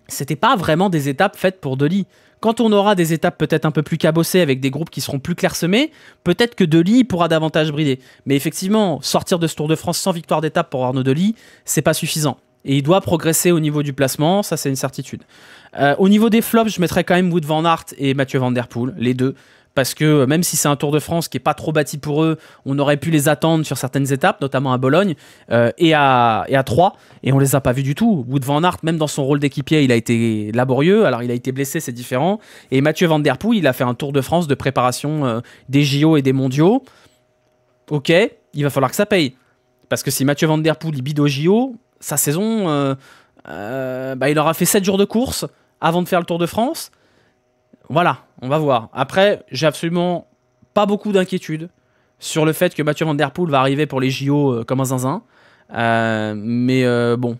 c'était pas vraiment des étapes faites pour Deli. Quand on aura des étapes peut-être un peu plus cabossées avec des groupes qui seront plus clairsemés, peut-être que Dely pourra davantage briller. Mais effectivement, sortir de ce Tour de France sans victoire d'étape pour Arnaud ce c'est pas suffisant. Et il doit progresser au niveau du placement, ça c'est une certitude. Euh, au niveau des flops, je mettrais quand même Wood Van Aert et Mathieu Van Der Poel, les deux parce que euh, même si c'est un Tour de France qui est pas trop bâti pour eux, on aurait pu les attendre sur certaines étapes, notamment à Bologne euh, et, à, Troyes, et on les a pas vus du tout. Wood van Aert, même dans son rôle d'équipier, il a été laborieux. Alors il a été blessé, c'est différent. Et Mathieu Van Der Poel, il a fait un Tour de France de préparation euh, des JO et des Mondiaux. Ok, il va falloir que ça paye. Parce que si Mathieu Van Der Poel il bide aux JO, sa saison, bah, il aura fait 7 jours de course avant de faire le Tour de France. Voilà, on va voir. Après, j'ai absolument pas beaucoup d'inquiétude sur le fait que Mathieu Van Der Poel va arriver pour les JO euh, comme un zinzin. Euh, mais euh, bon,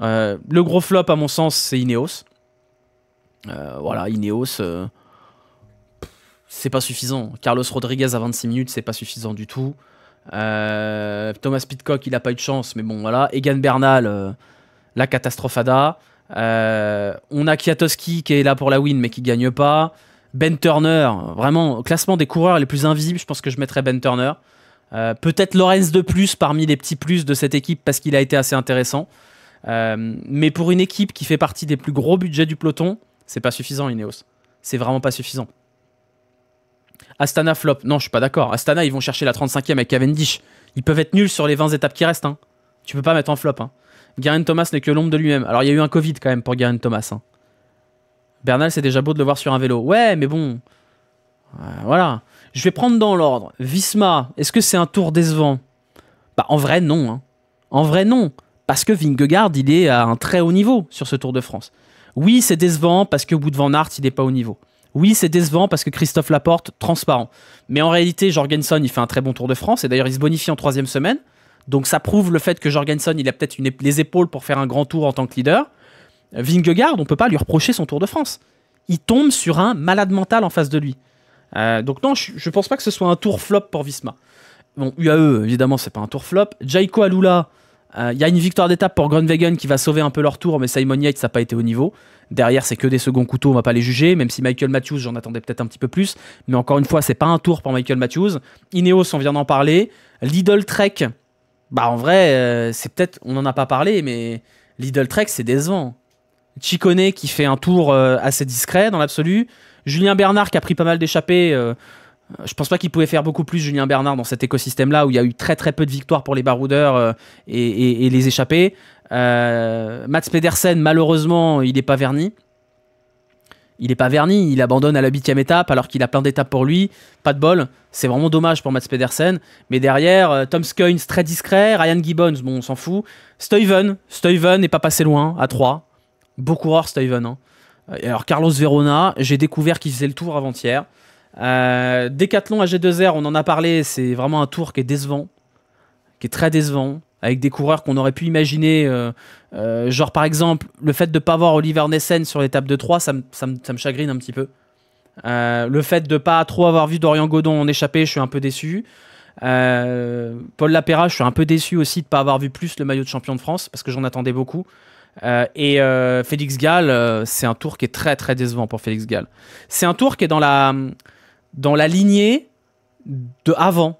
le gros flop à mon sens, c'est Ineos. voilà, Ineos, c'est pas suffisant. Carlos Rodriguez à 26 minutes, c'est pas suffisant du tout. Thomas Pitcock, il a pas eu de chance, mais bon, voilà. Egan Bernal, la catastrophada. Euh, on a Kwiatkowski qui est là pour la win mais qui gagne pas. Ben Turner, vraiment, classement des coureurs les plus invisibles, je pense que je mettrais Ben Turner. Euh, peut-être Lorenz de plus parmi les petits plus de cette équipe parce qu'il a été assez intéressant. Euh, mais pour une équipe qui fait partie des plus gros budgets du peloton, c'est pas suffisant, Ineos. C'est vraiment pas suffisant. Astana flop. Non, je suis pas d'accord. Astana, ils vont chercher la 35e avec Cavendish. Ils peuvent être nuls sur les 20 étapes qui restent. Hein. Tu peux pas mettre en flop. Hein. Garen Thomas n'est que l'ombre de lui-même. Alors il y a eu un Covid quand même pour Garen Thomas. Hein. Bernal, c'est déjà beau de le voir sur un vélo. Ouais, mais bon. Euh, voilà. Je vais prendre dans l'ordre. Visma, est-ce que c'est un tour décevant Bah en vrai non. Hein. En vrai non. Parce que Vingegaard, il est à un très haut niveau sur ce Tour de France. Oui, c'est décevant parce que de Van Aert, il n'est pas au niveau. Oui, c'est décevant parce que Christophe Laporte, transparent. Mais en réalité, Jorgensen, il fait un très bon Tour de France et d'ailleurs, il se bonifie en troisième semaine. Donc ça prouve le fait que Jorgensen, il a peut-être les épaules pour faire un grand tour en tant que leader. Vingegaard, on peut pas lui reprocher son Tour de France. Il tombe sur un malade mental en face de lui. Euh, donc non, je, ne pense pas que ce soit un tour flop pour Visma. Bon, UAE, évidemment, c'est pas un tour flop. Jaiko Alula, euh, il y a une victoire d'étape pour Grunwagen qui va sauver un peu leur tour, mais Simon Yates n'a pas été au niveau. Derrière, c'est que des seconds couteaux, on va pas les juger, même si Michael Matthews, j'en attendais peut-être un petit peu plus. Mais encore une fois, c'est pas un tour pour Michael Matthews. Ineos, on vient d'en parler. Lidl Trek, bah en vrai, euh, c'est peut-être, on n'en a pas parlé, mais Lidl Trek, c'est décevant. Chicone qui fait un tour euh, assez discret dans l'absolu. Julien Bernard qui a pris pas mal d'échappées. Je euh, je pense pas qu'il pouvait faire beaucoup plus Julien Bernard dans cet écosystème-là où il y a eu très très peu de victoires pour les baroudeurs et, les échappés. Mats Pedersen, malheureusement, il n'est pas verni il est pas verni, il abandonne à la huitième étape alors qu'il a plein d'étapes pour lui, pas de bol, c'est vraiment dommage pour Mats Pedersen, mais derrière, euh, Tom Skynes très discret, Ryan Gibbons, bon on s'en fout, Stuyven, Stuyven n'est pas passé loin, à 3, beau coureur Stuyven, hein. alors Carlos Verona, j'ai découvert qu'il faisait le tour avant-hier, euh, Décathlon à G2R, on en a parlé, c'est vraiment un tour qui est décevant, qui est très décevant, avec des coureurs qu'on aurait pu imaginer. Euh, euh, genre, par exemple, le fait de ne pas voir Oliver Nessen sur l'étape de 3, ça, me chagrine un petit peu. Euh, le fait de ne pas trop avoir vu Dorian Godon en échappée, je suis un peu déçu. Paul Lapéra, je suis un peu déçu aussi de ne pas avoir vu plus le maillot de champion de France, parce que j'en attendais beaucoup. et Félix Gall, c'est un tour qui est très très décevant pour Félix Gall. C'est un tour qui est dans la, dans la lignée de avant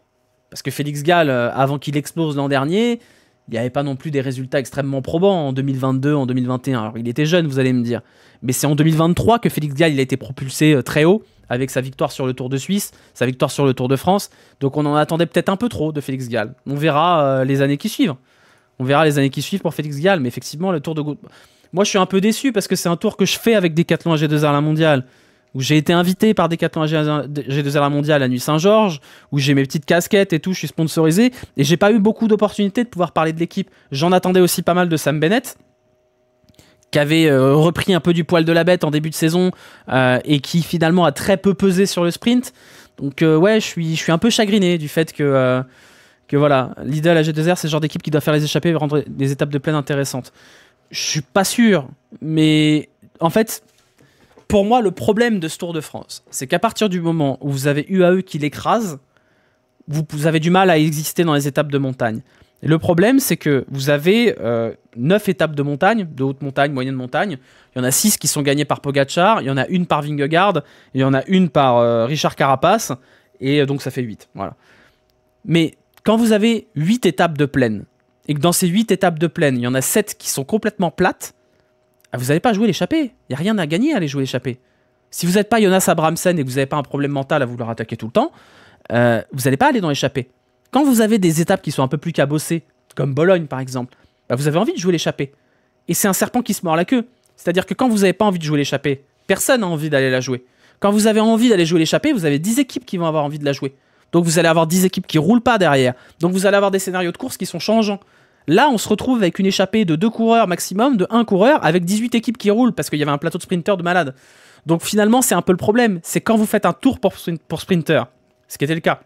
parce que Félix Gall, euh, avant qu'il explose l'an dernier, il n'y avait pas non plus des résultats extrêmement probants en 2022, en 2021. Alors il était jeune, vous allez me dire. Mais c'est en 2023 que Félix Gall il a été propulsé euh, très haut avec sa victoire sur le Tour de Suisse, sa victoire sur le Tour de France. Donc on en attendait peut-être un peu trop de Félix Gall. On verra euh, les années qui suivent. On verra les années qui suivent pour Félix Gall. Mais effectivement, le Tour de... Moi, je suis un peu déçu parce que c'est un tour que je fais avec Decathlon g 2 à la mondiale où j'ai été invité par Decathlon G2R à la à Nuit Saint-Georges, où j'ai mes petites casquettes et tout, je suis sponsorisé, et j'ai pas eu beaucoup d'opportunités de pouvoir parler de l'équipe. J'en attendais aussi pas mal de Sam Bennett, qui avait euh, repris un peu du poil de la bête en début de saison, euh, et qui finalement a très peu pesé sur le sprint. Donc euh, ouais, je suis, un peu chagriné du fait que, que voilà, l'idée à G2R, c'est le genre d'équipe qui doit faire les échappées et rendre des étapes de plaine intéressantes. Je suis pas sûr, mais en fait, pour moi, le problème de ce Tour de France, c'est qu'à partir du moment où vous avez UAE qui l'écrase, vous, vous, avez du mal à exister dans les étapes de montagne. le problème, c'est que vous avez 9 euh, étapes de montagne, de haute montagne, moyenne montagne. Il y en a 6 qui sont gagnées par Pogachar, il y en a une par Vingegaard, il y en a une par euh, Richard Carapace, et euh, donc ça fait 8. Voilà. Mais quand vous avez 8 étapes de plaine, et que dans ces 8 étapes de plaine, il y en a 7 qui sont complètement plates, ah, vous n'allez pas jouer l'échappée. Il n'y a rien à gagner à aller jouer l'échappée. Si vous n'êtes pas Jonas Abramsen et que vous n'avez pas un problème mental à vouloir attaquer tout le temps, euh, vous n'allez pas aller dans l'échappée. Quand vous avez des étapes qui sont un peu plus cabossées, comme Bologne par exemple, bah, vous avez envie de jouer l'échappée. Et c'est un serpent qui se mord la queue. C'est-à-dire que quand vous n'avez pas envie de jouer l'échappée, personne n'a envie d'aller la jouer. Quand vous avez envie d'aller jouer l'échappée, vous avez 10 équipes qui vont avoir envie de la jouer. Donc vous allez avoir 10 équipes qui roulent pas derrière. Donc vous allez avoir des scénarios de course qui sont changeants. Là, on se retrouve avec une échappée de deux coureurs maximum, de un coureur, avec 18 équipes qui roulent parce qu'il y avait un plateau de sprinters de malade. Donc finalement, c'est un peu le problème. C'est quand vous faites un tour pour, pour ce qui était le cas,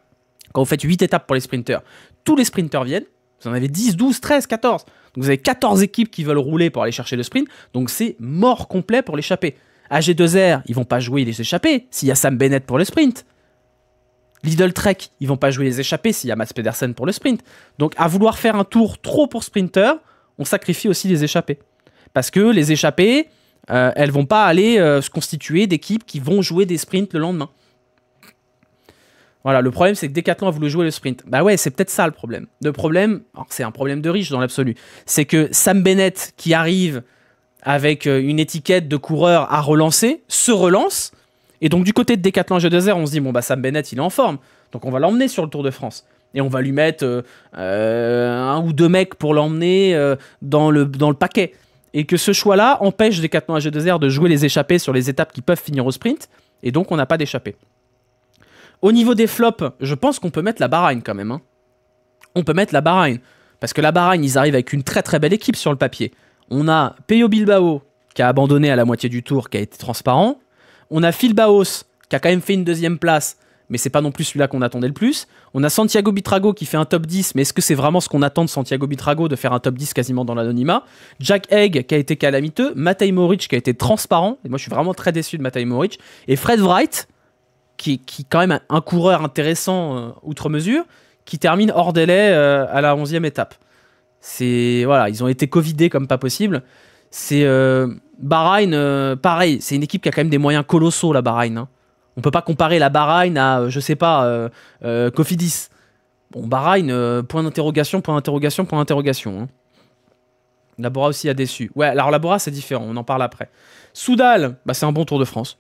quand vous faites 8 étapes pour les sprinters, tous les sprinters viennent. Vous en avez 10, 12, 13, 14. Donc vous avez 14 équipes qui veulent rouler pour aller chercher le sprint. Donc c'est mort complet pour l'échappée. AG2R, ils vont pas jouer les échapper s'il y a Sam Bennett pour le sprint. Lidl Trek, ils vont pas jouer les échappés s'il y a Mats Pedersen pour le sprint. Donc à vouloir faire un tour trop pour sprinter, on sacrifie aussi les échappées. Parce que les échappées, elles euh, elles vont pas aller euh, se constituer d'équipes qui vont jouer des sprints le lendemain. Voilà, le problème c'est que Decathlon a voulu jouer le sprint. Bah ouais, c'est peut-être ça le problème. Le problème, oh, c'est un problème de riche dans l'absolu, c'est que Sam Bennett qui arrive avec euh, une étiquette de coureur à relancer, se relance, et donc, du côté de Decathlon 2 Désert, on se dit, bon, bah, Sam Bennett, il est en forme. Donc, on va l'emmener sur le Tour de France. Et on va lui mettre euh, euh, un ou deux mecs pour l'emmener euh, dans, le, dans le paquet. Et que ce choix-là empêche Decathlon AG2R de jouer les échappées sur les étapes qui peuvent finir au sprint. Et donc, on n'a pas d'échappée. Au niveau des flops, je pense qu'on peut mettre la Bahreïn quand même. Hein. On peut mettre la Bahreïn. Parce que la Bahreïn, ils arrivent avec une très très belle équipe sur le papier. On a Peyo Bilbao, qui a abandonné à la moitié du tour, qui a été transparent. On a Phil Baos, qui a quand même fait une deuxième place, mais c'est pas non plus celui-là qu'on attendait le plus. On a Santiago Bitrago qui fait un top 10, mais est-ce que c'est vraiment ce qu'on attend de Santiago Bitrago de faire un top 10 quasiment dans l'anonymat Jack Egg qui a été calamiteux, Matej Moric qui a été transparent, et moi je suis vraiment très déçu de Matej Moric, et Fred Wright qui, est quand même un coureur intéressant euh, outre mesure, qui termine hors délai euh, à la 11e étape. C'est voilà, ils ont été covidés comme pas possible. C'est euh, Bahreïn, euh, pareil, c'est une équipe qui a quand même des moyens colossaux, la Bahreïn. On hein. On peut pas comparer la Bahreïn à, euh, je sais pas, euh, euh Bon, Bahreïn, point d'interrogation, point d'interrogation, point d'interrogation. Hein. Labora aussi a déçu. Ouais, alors Labora, c'est différent, on en parle après. Soudal, bah, c'est un bon Tour de France.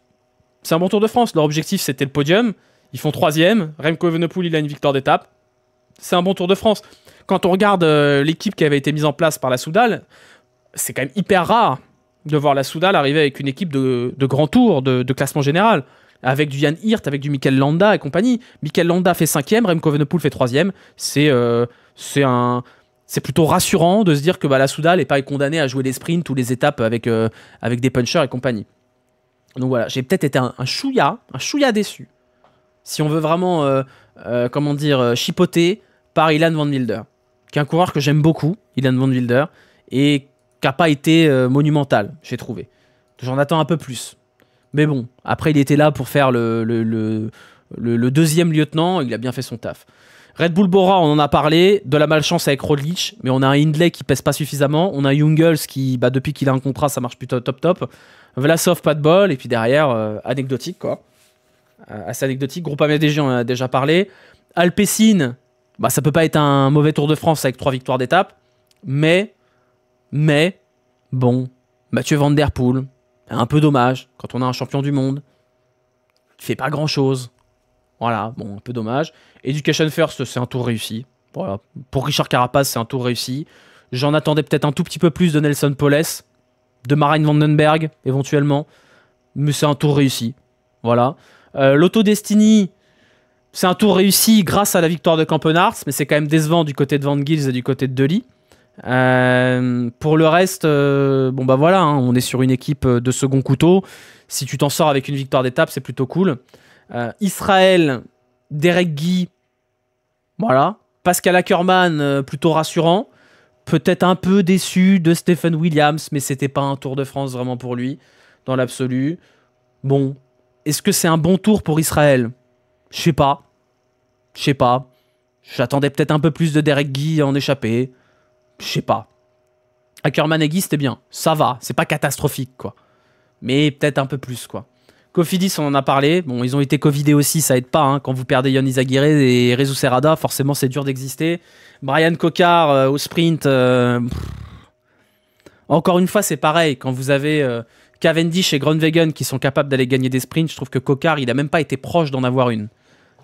C'est un bon Tour de France. Leur objectif, c'était le podium. Ils font troisième. Remco Evenepoel, il a une victoire d'étape. C'est un bon Tour de France. Quand on regarde l'équipe qui avait été mise en place par la Soudal, c'est quand même hyper rare de voir la Soudal arriver avec une équipe de, grand tour, de, classement général, avec du Yann Hirt, avec du Mikel Landa et compagnie. Mikel Landa fait cinquième, Remco Evenepoel fait troisième. C'est euh, un c'est plutôt rassurant de se dire que bah, la Soudal n'est pas condamnée à jouer les sprints ou les étapes avec, euh, avec des punchers et compagnie. Donc voilà, j'ai peut-être été un, chouïa, un chouïa déçu. Si on veut vraiment, euh, comment dire, chipoter par Ilan Van Wilder, qui est un coureur que j'aime beaucoup, Ilan Van Wilder, et n'a pas été euh, monumental, j'ai trouvé. J'en attends un peu plus. Mais bon, après, il était là pour faire le, deuxième lieutenant, il a bien fait son taf. Red Bull Bora, on en a parlé, de la malchance avec Rodlich, mais on a un Hindley qui pèse pas suffisamment, on a Jungles qui, bah, depuis qu'il a un contrat, ça marche plutôt top top. Vlasov, pas de bol, et puis derrière, euh, anecdotique quoi. Euh, assez anecdotique, groupe AMDG, on en a déjà parlé. Alpessine, bah, ça peut pas être un mauvais Tour de France avec trois victoires d'étape, mais mais, bon, Mathieu Van Der Poel, un peu dommage, quand on a un champion du monde, il fait pas grand-chose. Voilà, bon, un peu dommage. Education First, c'est un tour réussi. Pour Richard Carapaz, c'est un tour réussi. J'en attendais peut-être un tout petit peu plus de Nelson Poles, de Marine Vandenberg, éventuellement. Mais c'est un tour réussi. Voilà. Euh, L'Auto Destiny, c'est un tour réussi grâce à la victoire de Campenarts, mais c'est quand même décevant du côté de Van Gils et du côté de Dely. Euh, pour le reste, euh, bon bah voilà, hein, on est sur une équipe euh, de second couteau. Si tu t'en sors avec une victoire d'étape, c'est plutôt cool. Israël, Derek Guy, voilà. Pascal Ackerman, plutôt rassurant. Peut-être un peu déçu de Stephen Williams, mais c'était pas un Tour de France vraiment pour lui, dans l'absolu. Bon, est-ce que c'est un bon tour pour Israël Je sais pas. Je sais pas. J'attendais peut-être un peu plus de Derek Guy en échappée je sais pas. Ackerman et Guy, c'était bien. Ça va, c'est pas catastrophique, quoi. Mais peut-être un peu plus, quoi. Cofidis, on en a parlé. Bon, ils ont été Covidés aussi, ça aide pas. Hein. Quand vous perdez Yonis Aguirre et Rezu Serrada, forcément, c'est dur d'exister. Brian Cocard euh, au sprint. Euh, Encore une fois, c'est pareil. Quand vous avez euh, Cavendish et Groenwegen qui sont capables d'aller gagner des sprints, je trouve que Cocard, il a même pas été proche d'en avoir une.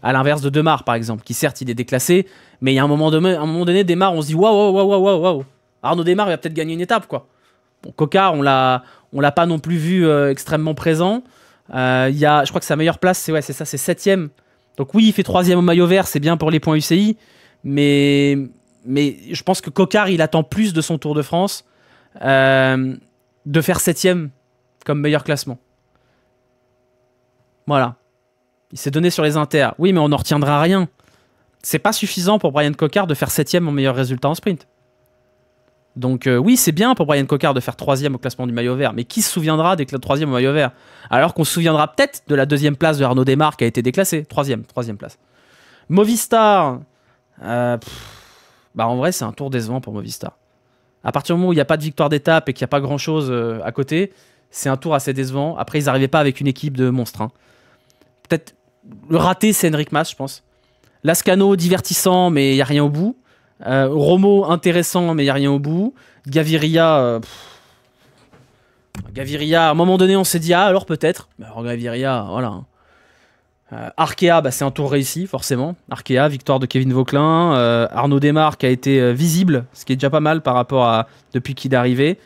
À l'inverse de Demar, par exemple, qui certes, il est déclassé, mais il y a un moment, donné, un Demar, on se dit waouh, waouh, waouh, waouh, Arnaud Demar, il va peut-être gagner une étape, quoi. on l'a, on l'a pas non plus vu euh, extrêmement présent. Euh, y a, je crois que sa meilleure place, c'est ouais, c'est ça, c'est septième. Donc oui, il fait troisième au maillot vert, c'est bien pour les points UCI, mais mais je pense que Cocard, il attend plus de son Tour de France euh, de faire septième comme meilleur classement. Voilà. Il s'est donné sur les inters. Oui, mais on n'en retiendra rien. C'est pas suffisant pour Brian Cocard de faire septième au meilleur résultat en sprint. Donc euh, oui, c'est bien pour Brian Cocard de faire troisième au classement du maillot vert, mais qui se souviendra des troisième au maillot vert Alors qu'on se souviendra peut-être de la deuxième place de Arnaud Desmar qui a été déclassé. Troisième, troisième place. Movistar. Euh, bah en vrai, c'est un tour décevant pour Movistar. À partir du moment où il n'y a pas de victoire d'étape et qu'il n'y a pas grand-chose euh, à côté, c'est un tour assez décevant. Après, ils n'arrivaient pas avec une équipe de monstres. Hein. Peut-être le raté, c'est Henrik Mas, je pense. Lascano, divertissant, mais il n'y a rien au bout. Euh, Romo, intéressant, mais il n'y a rien au bout. Gaviria. Euh, Gaviria, à un moment donné, on s'est dit, ah, alors peut-être. Mais alors, Gaviria, voilà. Euh, Arkea, bah, c'est un tour réussi, forcément. Arkea, victoire de Kevin Vauquelin. Arnaud Desmar qui a été visible, ce qui est déjà pas mal par rapport à depuis qu'il est arrivé.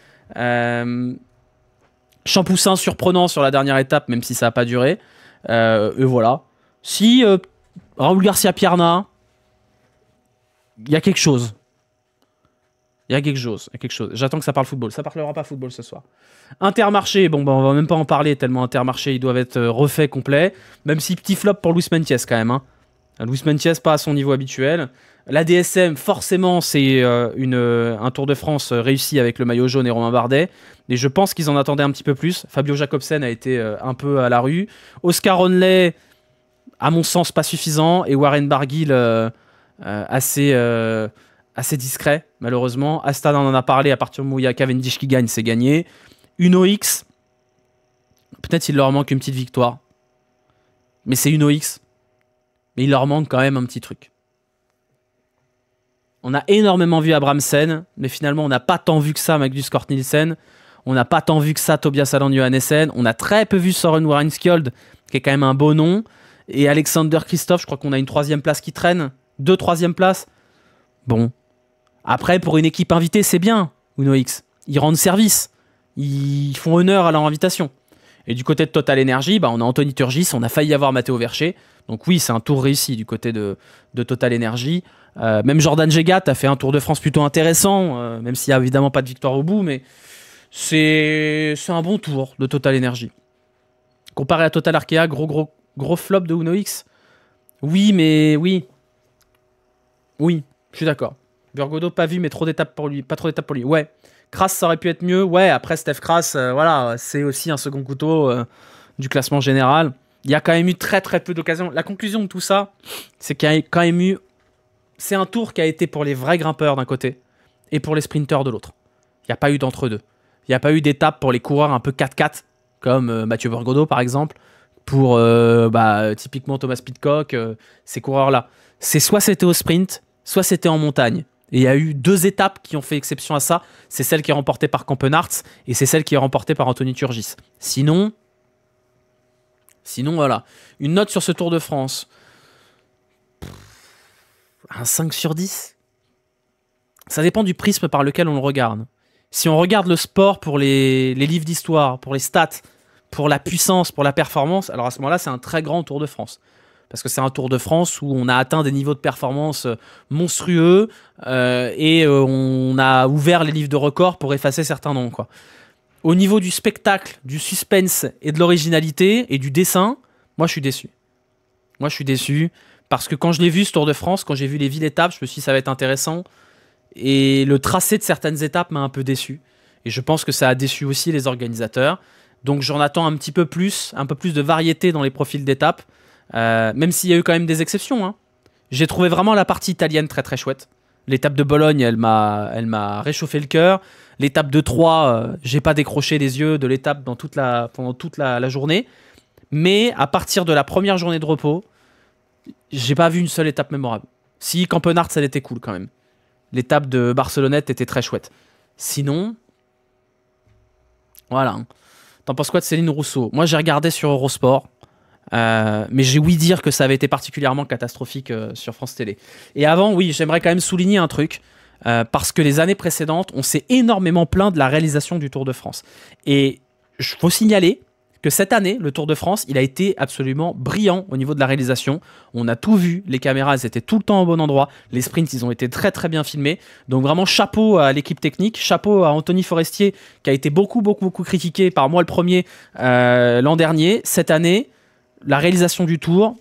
Champoussin, surprenant sur la dernière étape, même si ça n'a pas duré. Euh, et voilà. Si euh, Raoul Garcia Pierna, il y a quelque chose. Il y a quelque chose, quelque chose. J'attends que ça parle football. Ça parlera pas football ce soir. Intermarché, bon, bah, on va même pas en parler tellement Intermarché, ils doivent être euh, refaits complet. Même si petit flop pour Luis Mentiès quand même. Hein. Hein, Luis Mentiès pas à son niveau habituel. La DSM, forcément, c'est euh, euh, un Tour de France euh, réussi avec le maillot jaune et Romain Bardet. Mais je pense qu'ils en attendaient un petit peu plus. Fabio Jacobsen a été un peu à la rue. Oscar Ronley, à mon sens, pas suffisant. Et Warren Barguil, assez, assez discret, malheureusement. Astana en a parlé. À partir du moment où il y a Cavendish qui gagne, c'est gagné. Uno X, peut-être il leur manque une petite victoire. Mais c'est Uno X mais il leur manque quand même un petit truc. On a énormément vu Abramsen, mais finalement on n'a pas tant vu que ça Magnus Scott Nielsen. On n'a pas tant vu que ça Tobias Allan Johannessen. On a très peu vu Soren Warrenskjold, qui est quand même un beau nom. Et Alexander Christophe, je crois qu'on a une troisième place qui traîne. Deux troisième places. Bon. Après, pour une équipe invitée, c'est bien, Uno X. Ils rendent service. Ils font honneur à leur invitation. Et du côté de Total Energy, bah, on a Anthony Turgis, on a failli avoir Matteo Vercher. Donc oui, c'est un tour réussi du côté de, Total Energy. Euh, même Jordan Gegat a fait un Tour de France plutôt intéressant, euh, même s'il n'y a évidemment pas de victoire au bout, mais c'est un bon tour de Total Energy. Comparé à Total Arkea, gros gros gros flop de Uno X. Oui, mais oui. Oui, je suis d'accord. Burgodo, pas vu, mais trop d'étapes pour lui. Pas trop d'étapes pour lui. Ouais. Kras, ça aurait pu être mieux. Ouais, après Steph Kras, euh, voilà, c'est aussi un second couteau euh, du classement général. Il y a quand même eu très très peu d'occasions. La conclusion de tout ça, c'est qu'il y a quand même eu. C'est un tour qui a été pour les vrais grimpeurs d'un côté et pour les sprinteurs de l'autre. Il n'y a pas eu d'entre-deux. Il n'y a pas eu d'étape pour les coureurs un peu 4-4, comme euh, Mathieu Borgodo par exemple, pour bah, typiquement Thomas Pitcock, ces coureurs-là. C'est soit c'était au sprint, soit c'était en montagne. Et il y a eu deux étapes qui ont fait exception à ça. C'est celle qui est remportée par Campenarts et c'est celle qui est remportée par Anthony Turgis. Sinon, sinon voilà. Une note sur ce Tour de France. Un 5 sur 10 Ça dépend du prisme par lequel on le regarde. Si on regarde le sport pour les, les livres d'histoire, pour les stats, pour la puissance, pour la performance, alors à ce moment-là, c'est un très grand Tour de France parce que c'est un Tour de France où on a atteint des niveaux de performance euh, monstrueux euh, et euh, on a ouvert les livres de records pour effacer certains noms. Au niveau du spectacle, du suspense et de l'originalité et du dessin, moi je suis déçu. Moi je suis déçu parce que quand je l'ai vu ce Tour de France, quand j'ai vu les villes étapes, je me suis dit ça va être intéressant et le tracé de certaines étapes m'a un peu déçu. Et je pense que ça a déçu aussi les organisateurs. Donc j'en attends un petit peu plus, un peu plus de variété dans les profils d'étapes. Euh, même s'il y a eu quand même des exceptions. Hein. J'ai trouvé vraiment la partie italienne très très chouette. L'étape de Bologne, elle m'a, elle m'a réchauffé le cœur. L'étape de Troyes euh, j'ai pas décroché les yeux de l'étape dans toute la, pendant toute la, journée. Mais à partir de la première journée de repos, j'ai pas vu une seule étape mémorable. Si Campenard ça était cool quand même. L'étape de Barcelonnette était très chouette. Sinon, voilà. Hein. T'en penses quoi de Céline Rousseau Moi, j'ai regardé sur Eurosport. Euh, mais j'ai oui dire que ça avait été particulièrement catastrophique euh, sur France Télé. Et avant, oui, j'aimerais quand même souligner un truc. Euh, parce que les années précédentes, on s'est énormément plaint de la réalisation du Tour de France. Et il faut signaler que cette année, le Tour de France, il a été absolument brillant au niveau de la réalisation. On a tout vu, les caméras, elles étaient tout le temps au bon endroit, les sprints, ils ont été très très bien filmés. Donc vraiment chapeau à l'équipe technique, chapeau à Anthony Forestier, qui a été beaucoup beaucoup beaucoup critiqué par moi le premier l'an dernier. Cette année, la réalisation du tour,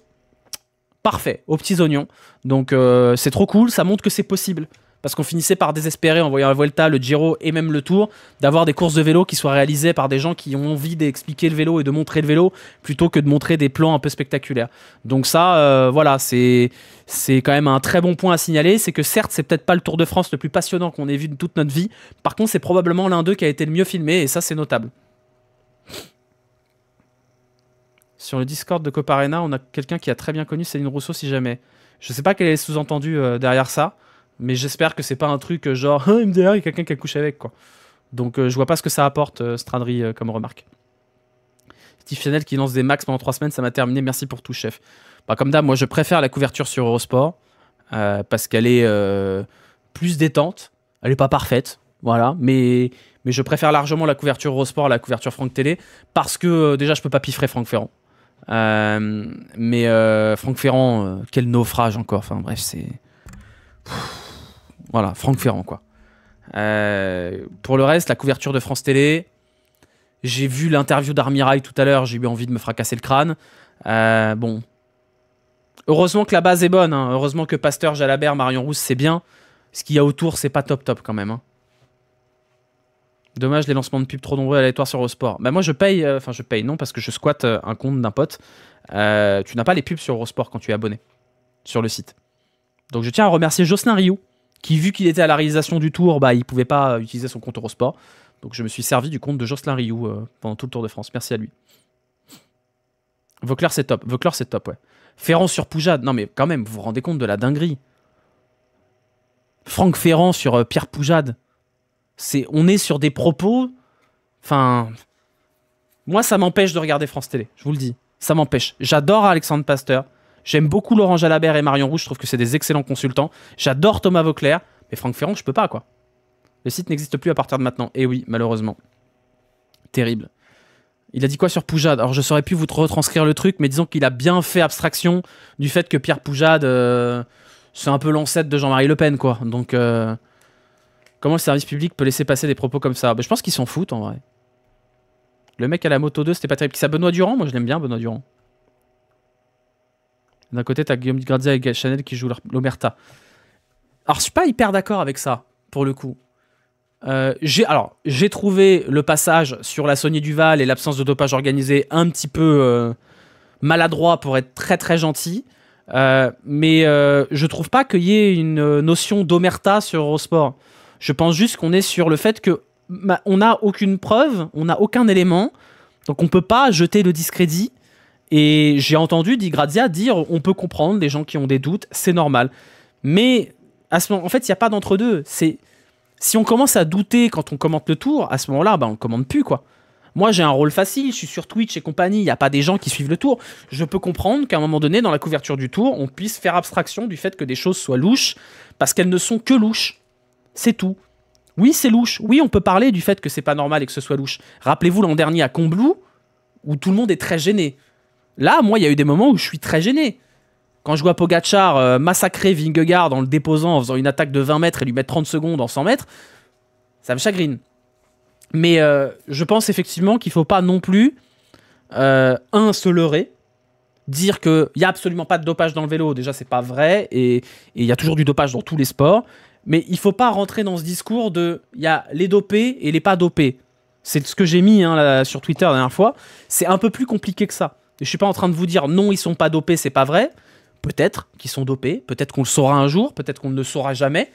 parfait, aux petits oignons. Donc euh, c'est trop cool, ça montre que c'est possible. Parce qu'on finissait par désespérer en voyant la Vuelta, le Giro et même le Tour, d'avoir des courses de vélo qui soient réalisées par des gens qui ont envie d'expliquer le vélo et de montrer le vélo plutôt que de montrer des plans un peu spectaculaires. Donc ça, euh, voilà, c'est c'est quand même un très bon point à signaler. C'est que certes, c'est peut-être pas le Tour de France le plus passionnant qu'on ait vu de toute notre vie. Par contre, c'est probablement l'un d'eux qui a été le mieux filmé et ça, c'est notable. Sur le Discord de Coparena, on a quelqu'un qui a très bien connu Céline Rousseau, si jamais. Je ne sais pas quel est le sous-entendu euh, derrière ça, mais j'espère que c'est pas un truc euh, genre MDR, ah, il y a quelqu'un qui a couché avec, quoi. Donc euh, je vois pas ce que ça apporte, Stradry, comme remarque. Steve Chanel qui lance des max pendant 3 semaines, ça m'a terminé, merci pour tout, chef. Bah, comme d'hab, moi je préfère la couverture sur Eurosport, parce qu'elle est plus détente, elle est pas parfaite, voilà, mais mais je préfère largement la couverture Eurosport à la couverture Franck Télé parce que déjà je peux pas piffrer Franck Ferrand. Euh, mais euh, Franck Ferrand, euh, quel naufrage encore. Enfin bref, c'est. Voilà, Franck Ferrand, quoi. pour le reste, la couverture de France Télé. J'ai vu l'interview d'Armirail tout à l'heure, j'ai eu envie de me fracasser le crâne. bon. Heureusement que la base est bonne, hein. heureusement que Pasteur, Jalabert, Marion Rousse, c'est bien. Ce qu'il y a autour, c'est pas top top quand même. Hein. Dommage les lancements de pubs trop nombreux aléatoires sur Eurosport. mais bah, moi je paye, euh, enfin je paye non parce que je squatte euh, un compte d'un pote. Euh, tu n'as pas les pubs sur Eurosport quand tu es abonné sur le site. Donc je tiens à remercier Jocelyn Rioux qui vu qu'il était à la réalisation du tour, bah il pouvait pas utiliser son compte Eurosport. Donc je me suis servi du compte de Jocelyn Rioux pendant tout le Tour de France. Merci à lui. Vauclair c'est top, Vauclair c'est top ouais. Ferrand sur Poujade, non mais quand même vous vous rendez compte de la dinguerie. Franck Ferrand sur Pierre Poujade on est sur des propos. Enfin, moi, ça m'empêche de regarder France Télé. Je vous le dis, ça m'empêche. J'adore Alexandre Pasteur. J'aime beaucoup Laurent Jalabert et Marion Rouge. Je trouve que c'est des excellents consultants. J'adore Thomas Vauclair. Mais Franck Ferrand, je peux pas, quoi. Le site n'existe plus à partir de maintenant. Et eh oui, malheureusement. Terrible. Il a dit quoi sur Poujade Alors, je saurais plus vous retranscrire le truc, mais disons qu'il a bien fait abstraction du fait que Pierre Poujade, euh, c'est un peu l'ancêtre de Jean-Marie Le Pen, quoi. Donc, euh, Comment le service public peut laisser passer des propos comme ça ben, Je pense qu'ils s'en foutent en vrai. Le mec à la moto 2, c'était pas terrible. C'est Benoît Durand Moi, je l'aime bien, Benoît Durand. D'un côté, t'as Guillaume Grazia et Chanel qui jouent l'Omerta. Alors, je suis pas hyper d'accord avec ça, pour le coup. Euh, j'ai alors j'ai trouvé le passage sur la Sony Duval et l'absence de dopage organisé un petit peu euh, maladroit pour être très très gentil. Euh, mais je trouve pas qu'il y ait une notion d'omerta sur Eurosport. Je pense juste qu'on est sur le fait que on n'a aucune preuve, on n'a aucun élément, donc on ne peut pas jeter le discrédit. Et j'ai entendu Di Grazia dire on peut comprendre les gens qui ont des doutes, c'est normal. Mais en fait, il n'y a pas d'entre-deux. C'est si on commence à douter quand on commente le tour, à ce moment-là, ben, on ne commente plus quoi. Moi, j'ai un rôle facile, je suis sur Twitch et compagnie, il n'y a pas des gens qui suivent le tour. Je peux comprendre qu'à un moment donné, dans la couverture du tour, on puisse faire abstraction du fait que des choses soient louches, parce qu'elles ne sont que louches. C'est tout. Oui, c'est louche. Oui, on peut parler du fait que c'est pas normal et que ce soit louche. Rappelez-vous l'an dernier à Combloux, où tout le monde est très gêné. Là, moi, il y a eu des moments où je suis très gêné. Quand je vois Pogachar euh, massacrer Vingegaard en le déposant, en faisant une attaque de 20 mètres et lui mettre 30 secondes en 100 mètres, ça me chagrine. Mais euh, je pense effectivement qu'il faut pas non plus, euh, un, se leurrer, dire qu'il n'y a absolument pas de dopage dans le vélo, déjà c'est pas vrai, et il y a toujours du dopage dans tous les sports. Mais il faut pas rentrer dans ce discours de il y a les dopés et les pas dopés. C'est ce que j'ai mis hein, sur Twitter la dernière fois. C'est un peu plus compliqué que ça. Je suis pas en train de vous dire non, ils sont pas dopés, c'est pas vrai. Peut-être qu'ils sont dopés, peut-être qu'on le saura un jour, peut-être qu'on ne le saura jamais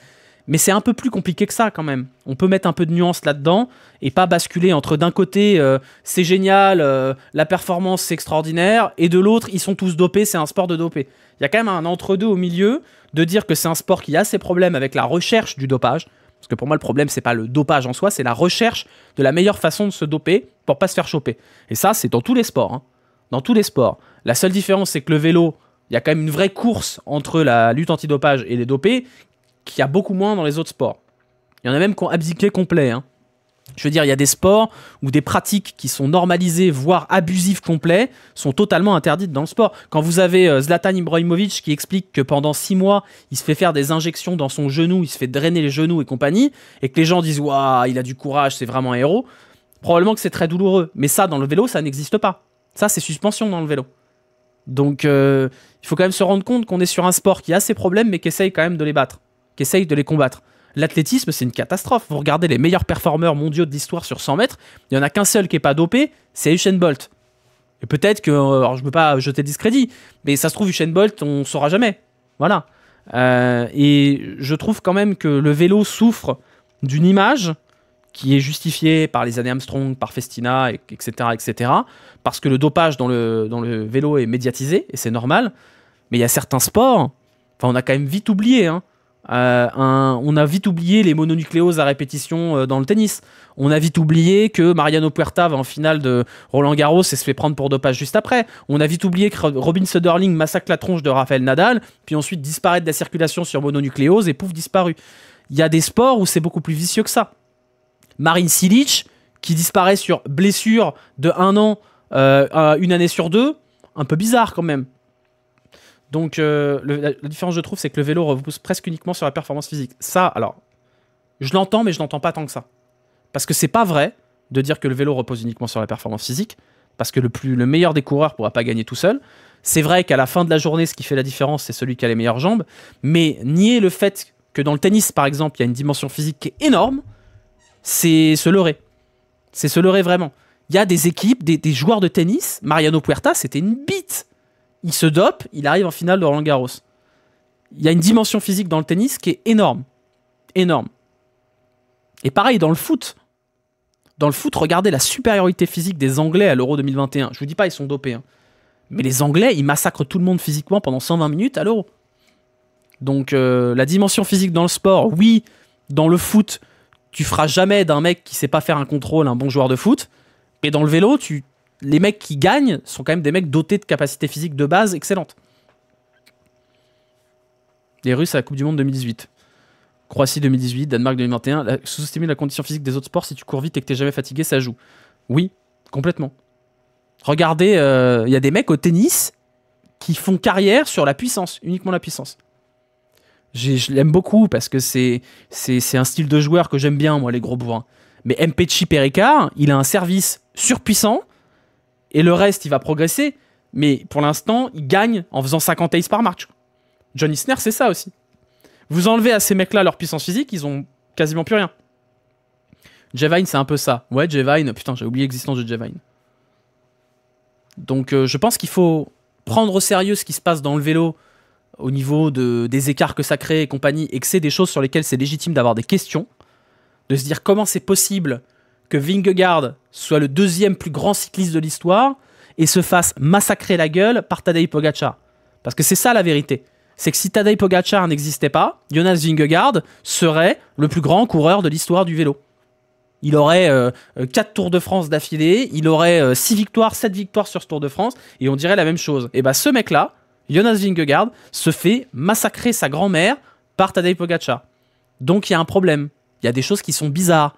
mais c'est un peu plus compliqué que ça quand même. On peut mettre un peu de nuance là-dedans et pas basculer entre d'un côté euh, c'est génial, euh, la performance c'est extraordinaire, et de l'autre ils sont tous dopés, c'est un sport de dopé. Il y a quand même un entre-deux au milieu de dire que c'est un sport qui a ses problèmes avec la recherche du dopage. Parce que pour moi, le problème, c'est pas le dopage en soi, c'est la recherche de la meilleure façon de se doper pour pas se faire choper. Et ça, c'est dans tous les sports. Hein. Dans tous les sports. La seule différence, c'est que le vélo, il y a quand même une vraie course entre la lutte antidopage et les dopés qu'il y a beaucoup moins dans les autres sports. Il y en a même qui ont abdiqué complet. Hein. Je veux dire, il y a des sports où des pratiques qui sont normalisées, voire abusives complets, sont totalement interdites dans le sport. Quand vous avez euh, Zlatan Ibrahimovic qui explique que pendant six mois, il se fait faire des injections dans son genou, il se fait drainer les genoux et compagnie, et que les gens disent Waouh, il a du courage, c'est vraiment un héros, probablement que c'est très douloureux. Mais ça, dans le vélo, ça n'existe pas. Ça, c'est suspension dans le vélo. Donc, euh, il faut quand même se rendre compte qu'on est sur un sport qui a ses problèmes, mais qui essaye quand même de les battre qui de les combattre. L'athlétisme, c'est une catastrophe. Vous regardez les meilleurs performeurs mondiaux de l'histoire sur 100 mètres, il n'y en a qu'un seul qui n'est pas dopé, c'est Usain Bolt. Et peut-être que, euh, alors je ne veux pas jeter discrédit, mais ça se trouve, Usain Bolt, on ne saura jamais. Voilà. Euh, et je trouve quand même que le vélo souffre d'une image qui est justifiée par les années Armstrong, par Festina, etc., etc., parce que le dopage dans le, dans le vélo est médiatisé, et c'est normal, mais il y a certains sports, enfin on a quand même vite oublié, hein, euh, on a vite oublié les mononucléoses à répétition euh, dans le tennis. On a vite oublié que Mariano Puerta va en finale de Roland Garros et se fait prendre pour dopage juste après. On a vite oublié que Robin Söderling massacre la tronche de Rafael Nadal, puis ensuite disparaît de la circulation sur mononucléose et pouf, disparu. Il y a des sports où c'est beaucoup plus vicieux que ça. Marine Silic, qui disparaît sur blessure de un an, euh, une année sur deux, un peu bizarre quand même. Donc euh, la, différence, je trouve, c'est que le vélo repose presque uniquement sur la performance physique. Ça, alors, je l'entends, mais je n'entends pas tant que ça. Parce que c'est pas vrai de dire que le vélo repose uniquement sur la performance physique, parce que le, plus, le meilleur des coureurs pourra pas gagner tout seul. C'est vrai qu'à la fin de la journée, ce qui fait la différence, c'est celui qui a les meilleures jambes, mais nier le fait que dans le tennis, par exemple, il y a une dimension physique qui est énorme, c'est se leurrer. C'est se leurrer vraiment. Il y a des équipes, des, des joueurs de tennis, Mariano Puerta, c'était une bite il se dope, il arrive en finale de Roland Garros. Il y a une dimension physique dans le tennis qui est énorme. Énorme. Et pareil dans le foot. Dans le foot, regardez la supériorité physique des Anglais à l'Euro 2021. Je vous dis pas, ils sont dopés. Hein. Mais les Anglais, ils massacrent tout le monde physiquement pendant 120 minutes à l'Euro. Donc euh, la dimension physique dans le sport, oui, dans le foot, tu feras jamais d'un mec qui sait pas faire un contrôle un bon joueur de foot. Mais dans le vélo, tu les mecs qui gagnent sont quand même des mecs dotés de capacités physiques de base excellentes. Les Russes à la Coupe du Monde 2018. Croatie 2018, Danemark 2021. Sous-estimer la condition physique des autres sports, si tu cours vite et que t'es jamais fatigué, ça joue. Oui, complètement. Regardez, il euh, y a des mecs au tennis qui font carrière sur la puissance, uniquement la puissance. Je l'aime beaucoup parce que c'est un style de joueur que j'aime bien, moi, les gros bourrins. Mais Mpechi Pericard, il a un service surpuissant et le reste, il va progresser. Mais pour l'instant, il gagne en faisant 50 aces par match. Johnny Snare, c'est ça aussi. Vous enlevez à ces mecs-là leur puissance physique, ils ont quasiment plus rien. Jevine, c'est un peu ça. Ouais, Jevine, putain, j'ai oublié l'existence de Jevine. Donc euh, je pense qu'il faut prendre au sérieux ce qui se passe dans le vélo au niveau de, des écarts que ça crée et compagnie, et que c'est des choses sur lesquelles c'est légitime d'avoir des questions, de se dire comment c'est possible que Vingegaard soit le deuxième plus grand cycliste de l'histoire et se fasse massacrer la gueule par Tadej Pogacar. Parce que c'est ça la vérité. C'est que si Tadej Pogacar n'existait pas, Jonas Vingegaard serait le plus grand coureur de l'histoire du vélo. Il aurait euh, euh, quatre 4 Tours de France d'affilée, il aurait euh, six 6 victoires, 7 victoires sur ce Tour de France, et on dirait la même chose. Et bien, bah, ce mec-là, Jonas Vingegaard, se fait massacrer sa grand-mère par Tadej Pogacar. Donc il y a un problème. Il y a des choses qui sont bizarres.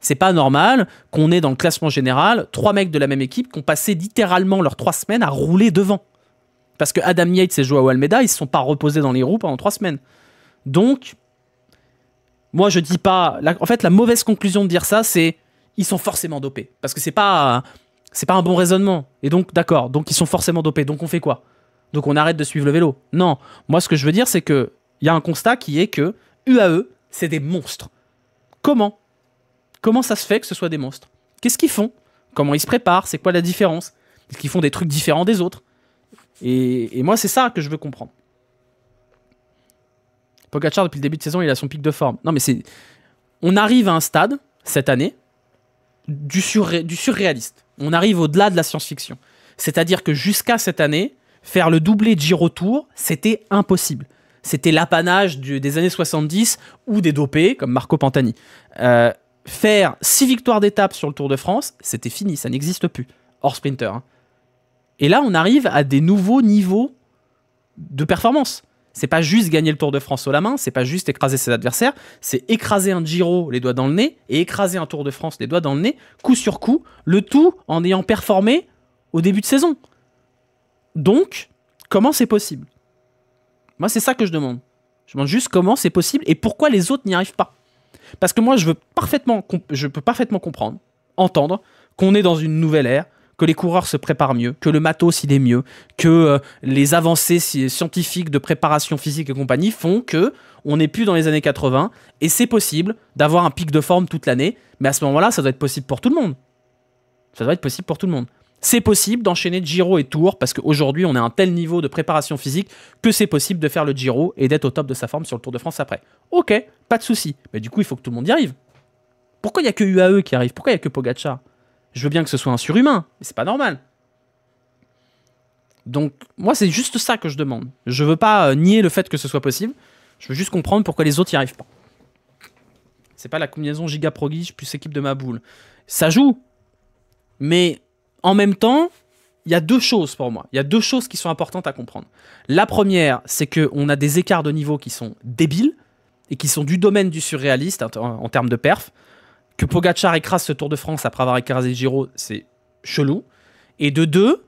C'est pas normal qu'on ait dans le classement général trois mecs de la même équipe qui ont passé littéralement leurs trois semaines à rouler devant. Parce que Adam Yates et Joao Almeida, ils ne se sont pas reposés dans les roues pendant trois semaines. Donc, moi je dis pas. en fait, la mauvaise conclusion de dire ça, c'est ils sont forcément dopés. Parce que c'est pas pas un bon raisonnement. Et donc, d'accord, donc ils sont forcément dopés. Donc on fait quoi Donc on arrête de suivre le vélo Non. Moi, ce que je veux dire, c'est que il y a un constat qui est que UAE, c'est des monstres. Comment Comment ça se fait que ce soit des monstres Qu'est-ce qu'ils font Comment ils se préparent C'est quoi la différence Est-ce qu'ils font des trucs différents des autres et, moi, c'est ça que je veux comprendre. Pogacar, depuis le début de saison, il a son pic de forme. Non, mais c'est. On arrive à un stade, cette année, du, du surréaliste. On arrive au-delà de la science-fiction. C'est-à-dire que jusqu'à cette année, faire le doublé de Giro Tour, c'était impossible. C'était l'apanage des années 70 ou des dopés, comme Marco Pantani. Euh, faire 6 victoires d'étape sur le Tour de France, c'était fini, ça n'existe plus, hors sprinter. Hein. Et là, on arrive à des nouveaux niveaux de performance. C'est pas juste gagner le Tour de France au la main, c'est pas juste écraser ses adversaires, c'est écraser un Giro les doigts dans le nez et écraser un Tour de France les doigts dans le nez, coup sur coup, le tout en ayant performé au début de saison. Donc, comment c'est possible Moi, c'est ça que je demande. Je demande juste comment c'est possible et pourquoi les autres n'y arrivent pas. Parce que moi, je, veux parfaitement je peux parfaitement comprendre, entendre qu'on est dans une nouvelle ère, que les coureurs se préparent mieux, que le matos il est mieux, que euh, les avancées scientifiques de préparation physique et compagnie font que on n'est plus dans les années 80 et c'est possible d'avoir un pic de forme toute l'année, mais à ce moment-là, ça doit être possible pour tout le monde. Ça doit être possible pour tout le monde. C'est possible d'enchaîner Giro et Tour parce qu'aujourd'hui on a un tel niveau de préparation physique que c'est possible de faire le Giro et d'être au top de sa forme sur le Tour de France après. Ok, pas de souci. Mais du coup, il faut que tout le monde y arrive. Pourquoi il n'y a que UAE qui arrive Pourquoi il n'y a que pogacha Je veux bien que ce soit un surhumain, mais c'est pas normal. Donc moi, c'est juste ça que je demande. Je veux pas euh, nier le fait que ce soit possible. Je veux juste comprendre pourquoi les autres n'y arrivent pas. C'est pas la combinaison Giga Pro plus équipe de ma boule. Ça joue, mais en même temps, il y a deux choses pour moi. Il y a deux choses qui sont importantes à comprendre. La première, c'est qu'on a des écarts de niveau qui sont débiles et qui sont du domaine du surréaliste en, termes de perf. Que Pogachar écrase ce Tour de France après avoir écrasé Giro, c'est chelou. Et de deux,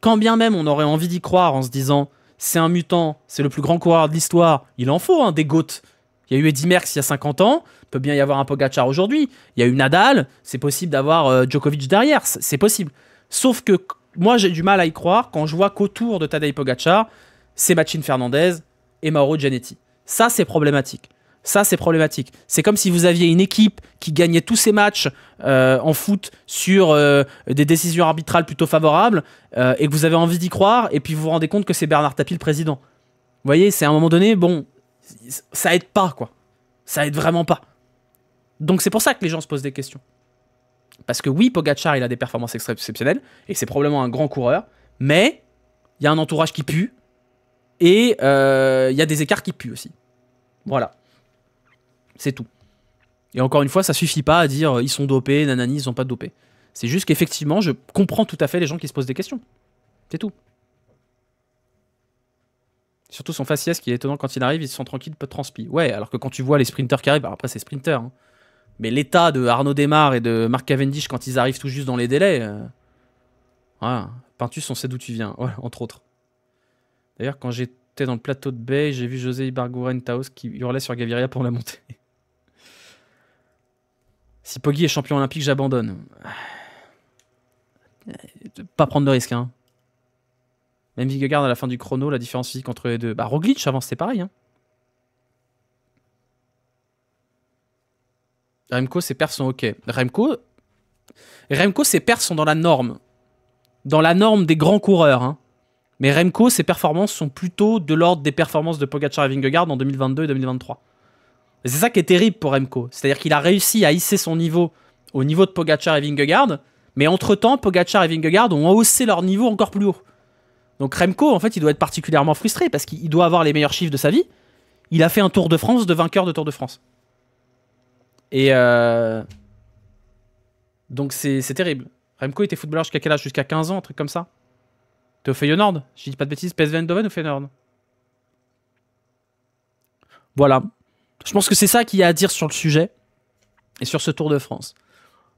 quand bien même on aurait envie d'y croire en se disant c'est un mutant, c'est le plus grand coureur de l'histoire, il en faut hein, des gouttes. Il y a eu Eddy Merckx il y a 50 ans, peut bien y avoir un Pogachar aujourd'hui. Il y a eu Nadal, c'est possible d'avoir euh, Djokovic derrière, c'est possible. Sauf que moi, j'ai du mal à y croire quand je vois qu'autour de Tadej Pogacar, c'est Machin Fernandez et Mauro Gianetti. Ça, c'est problématique. Ça, c'est problématique. C'est comme si vous aviez une équipe qui gagnait tous ses matchs euh, en foot sur euh, des décisions arbitrales plutôt favorables euh, et que vous avez envie d'y croire et puis vous vous rendez compte que c'est Bernard Tapie le président. Vous voyez, c'est à un moment donné, bon, ça aide pas, quoi. Ça aide vraiment pas. Donc c'est pour ça que les gens se posent des questions. Parce que oui, Pogachar, il a des performances exceptionnelles, et c'est probablement un grand coureur, mais il y a un entourage qui pue, et euh, il y a des écarts qui puent aussi. Voilà. C'est tout. Et encore une fois, ça suffit pas à dire euh, ils sont dopés, nanani, ils sont pas dopés. C'est juste qu'effectivement, je comprends tout à fait les gens qui se posent des questions. C'est tout. Surtout son faciès qui est étonnant quand il arrive, ils sont tranquilles, peu transpirer Ouais, alors que quand tu vois les sprinters qui arrivent, bah, après c'est sprinter, hein. Mais l'état de Arnaud Desmar et de Marc Cavendish quand ils arrivent tout juste dans les délais. Euh, voilà. Peintus, on sait d'où tu viens, entre autres. D'ailleurs, quand j'étais dans le plateau de Bay, j'ai vu José Ibargouren Taos qui hurlait sur Gaviria pour la montée. si Poggi est champion olympique, j'abandonne. Euh, pas prendre de risque, hein. Même Vigegard à la fin du chrono, la différence physique entre les deux. Bah, Roglic avant c'était pareil. Hein. Remco, ses perfs sont ok. Remco, Remco, ses perfs sont dans la norme. Dans la norme des grands coureurs. Hein. Mais Remco, ses performances sont plutôt de l'ordre des performances de Pogacar et Vingegaard en 2022 et 2023. Et c'est ça qui est terrible pour Remco. C'est-à-dire qu'il a réussi à hisser son niveau au niveau de Pogacar et Vingegaard. Mais entre-temps, Pogacar et Vingegaard ont haussé leur niveau encore plus haut. Donc Remco, en fait, il doit être particulièrement frustré parce qu'il doit avoir les meilleurs chiffres de sa vie. Il a fait un Tour de France de vainqueur de Tour de France. Et euh, donc c'est terrible. Remco était footballeur jusqu'à quel âge Jusqu'à 15 ans, un truc comme ça. T'es au Feyenoord Je dis pas de bêtises, PSV Eindhoven ou Feyenoord Voilà. Je pense que c'est ça qu'il y a à dire sur le sujet et sur ce Tour de France.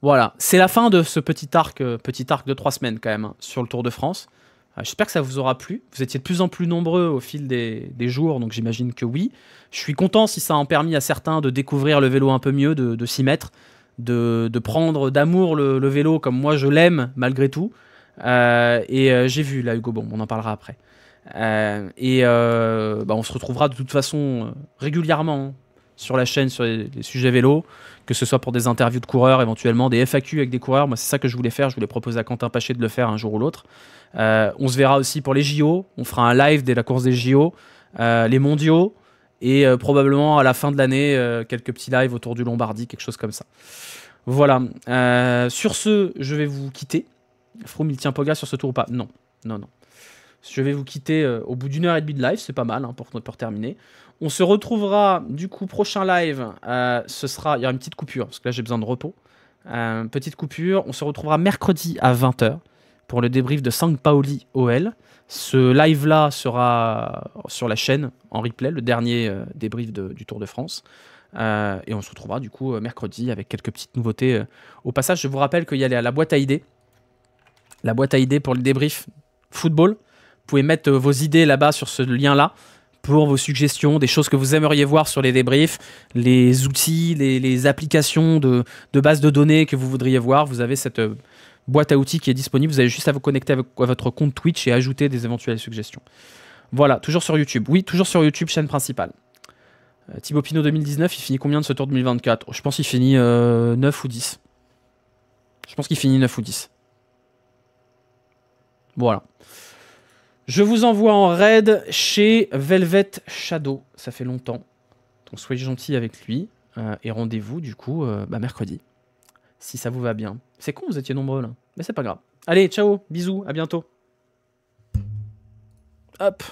Voilà, c'est la fin de ce petit arc, euh, petit arc de trois semaines quand même hein, sur le Tour de France. Ah, j'espère que ça vous aura plu. Vous étiez de plus en plus nombreux au fil des, jours, donc j'imagine que oui. Je suis content si ça a permis à certains de découvrir le vélo un peu mieux, de, s'y mettre, de, prendre d'amour le, vélo comme moi je l'aime malgré tout. Euh, et euh, j'ai vu là Hugo, bon, on en parlera après. Euh, et bah, on se retrouvera de toute façon régulièrement hein sur la chaîne sur les, sujets vélo, que ce soit pour des interviews de coureurs, éventuellement des FAQ avec des coureurs. Moi, c'est ça que je voulais faire. Je voulais proposer à Quentin Paché de le faire un jour ou l'autre. Euh, on se verra aussi pour les JO. On fera un live dès la course des JO, euh, les mondiaux et euh, probablement à la fin de l'année, quelques petits lives autour du Lombardie, quelque chose comme ça. Voilà. sur ce, je vais vous quitter. Froome, il tient Poga sur ce tour ou pas Non. Non, non. Je vais vous quitter euh, au bout d'une heure et demie de live, c'est pas mal hein, pour, terminer. On se retrouvera du coup prochain live. Euh, ce sera, il y aura une petite coupure parce que là j'ai besoin de repos. Euh, petite coupure. On se retrouvera mercredi à 20h pour le débrief de Sang Paoli OL. Ce live là sera sur la chaîne en replay, le dernier débrief du Tour de France. et on se retrouvera du coup mercredi avec quelques petites nouveautés. Au passage, je vous rappelle qu'il y a la boîte à idées. La boîte à idées pour le débrief football. Vous pouvez mettre euh, vos idées là-bas sur ce lien-là pour vos suggestions, des choses que vous aimeriez voir sur les débriefs, les outils, les, applications de, base de données que vous voudriez voir. Vous avez cette euh, boîte à outils qui est disponible. Vous avez juste à vous connecter avec, à votre compte Twitch et ajouter des éventuelles suggestions. Voilà, toujours sur YouTube. Oui, toujours sur YouTube, chaîne principale. Euh, Thibaut Pinot 2019, il finit combien de ce tour 2024 Je pense qu'il finit 9 ou 10. Je pense qu'il finit 9 ou 10. Voilà. Je vous envoie en raid chez Velvet Shadow. Ça fait longtemps. Donc soyez gentil avec lui. Euh, et rendez-vous du coup euh, bah, mercredi. Si ça vous va bien. C'est con, vous étiez nombreux là. Mais c'est pas grave. Allez, ciao, bisous, à bientôt. Hop.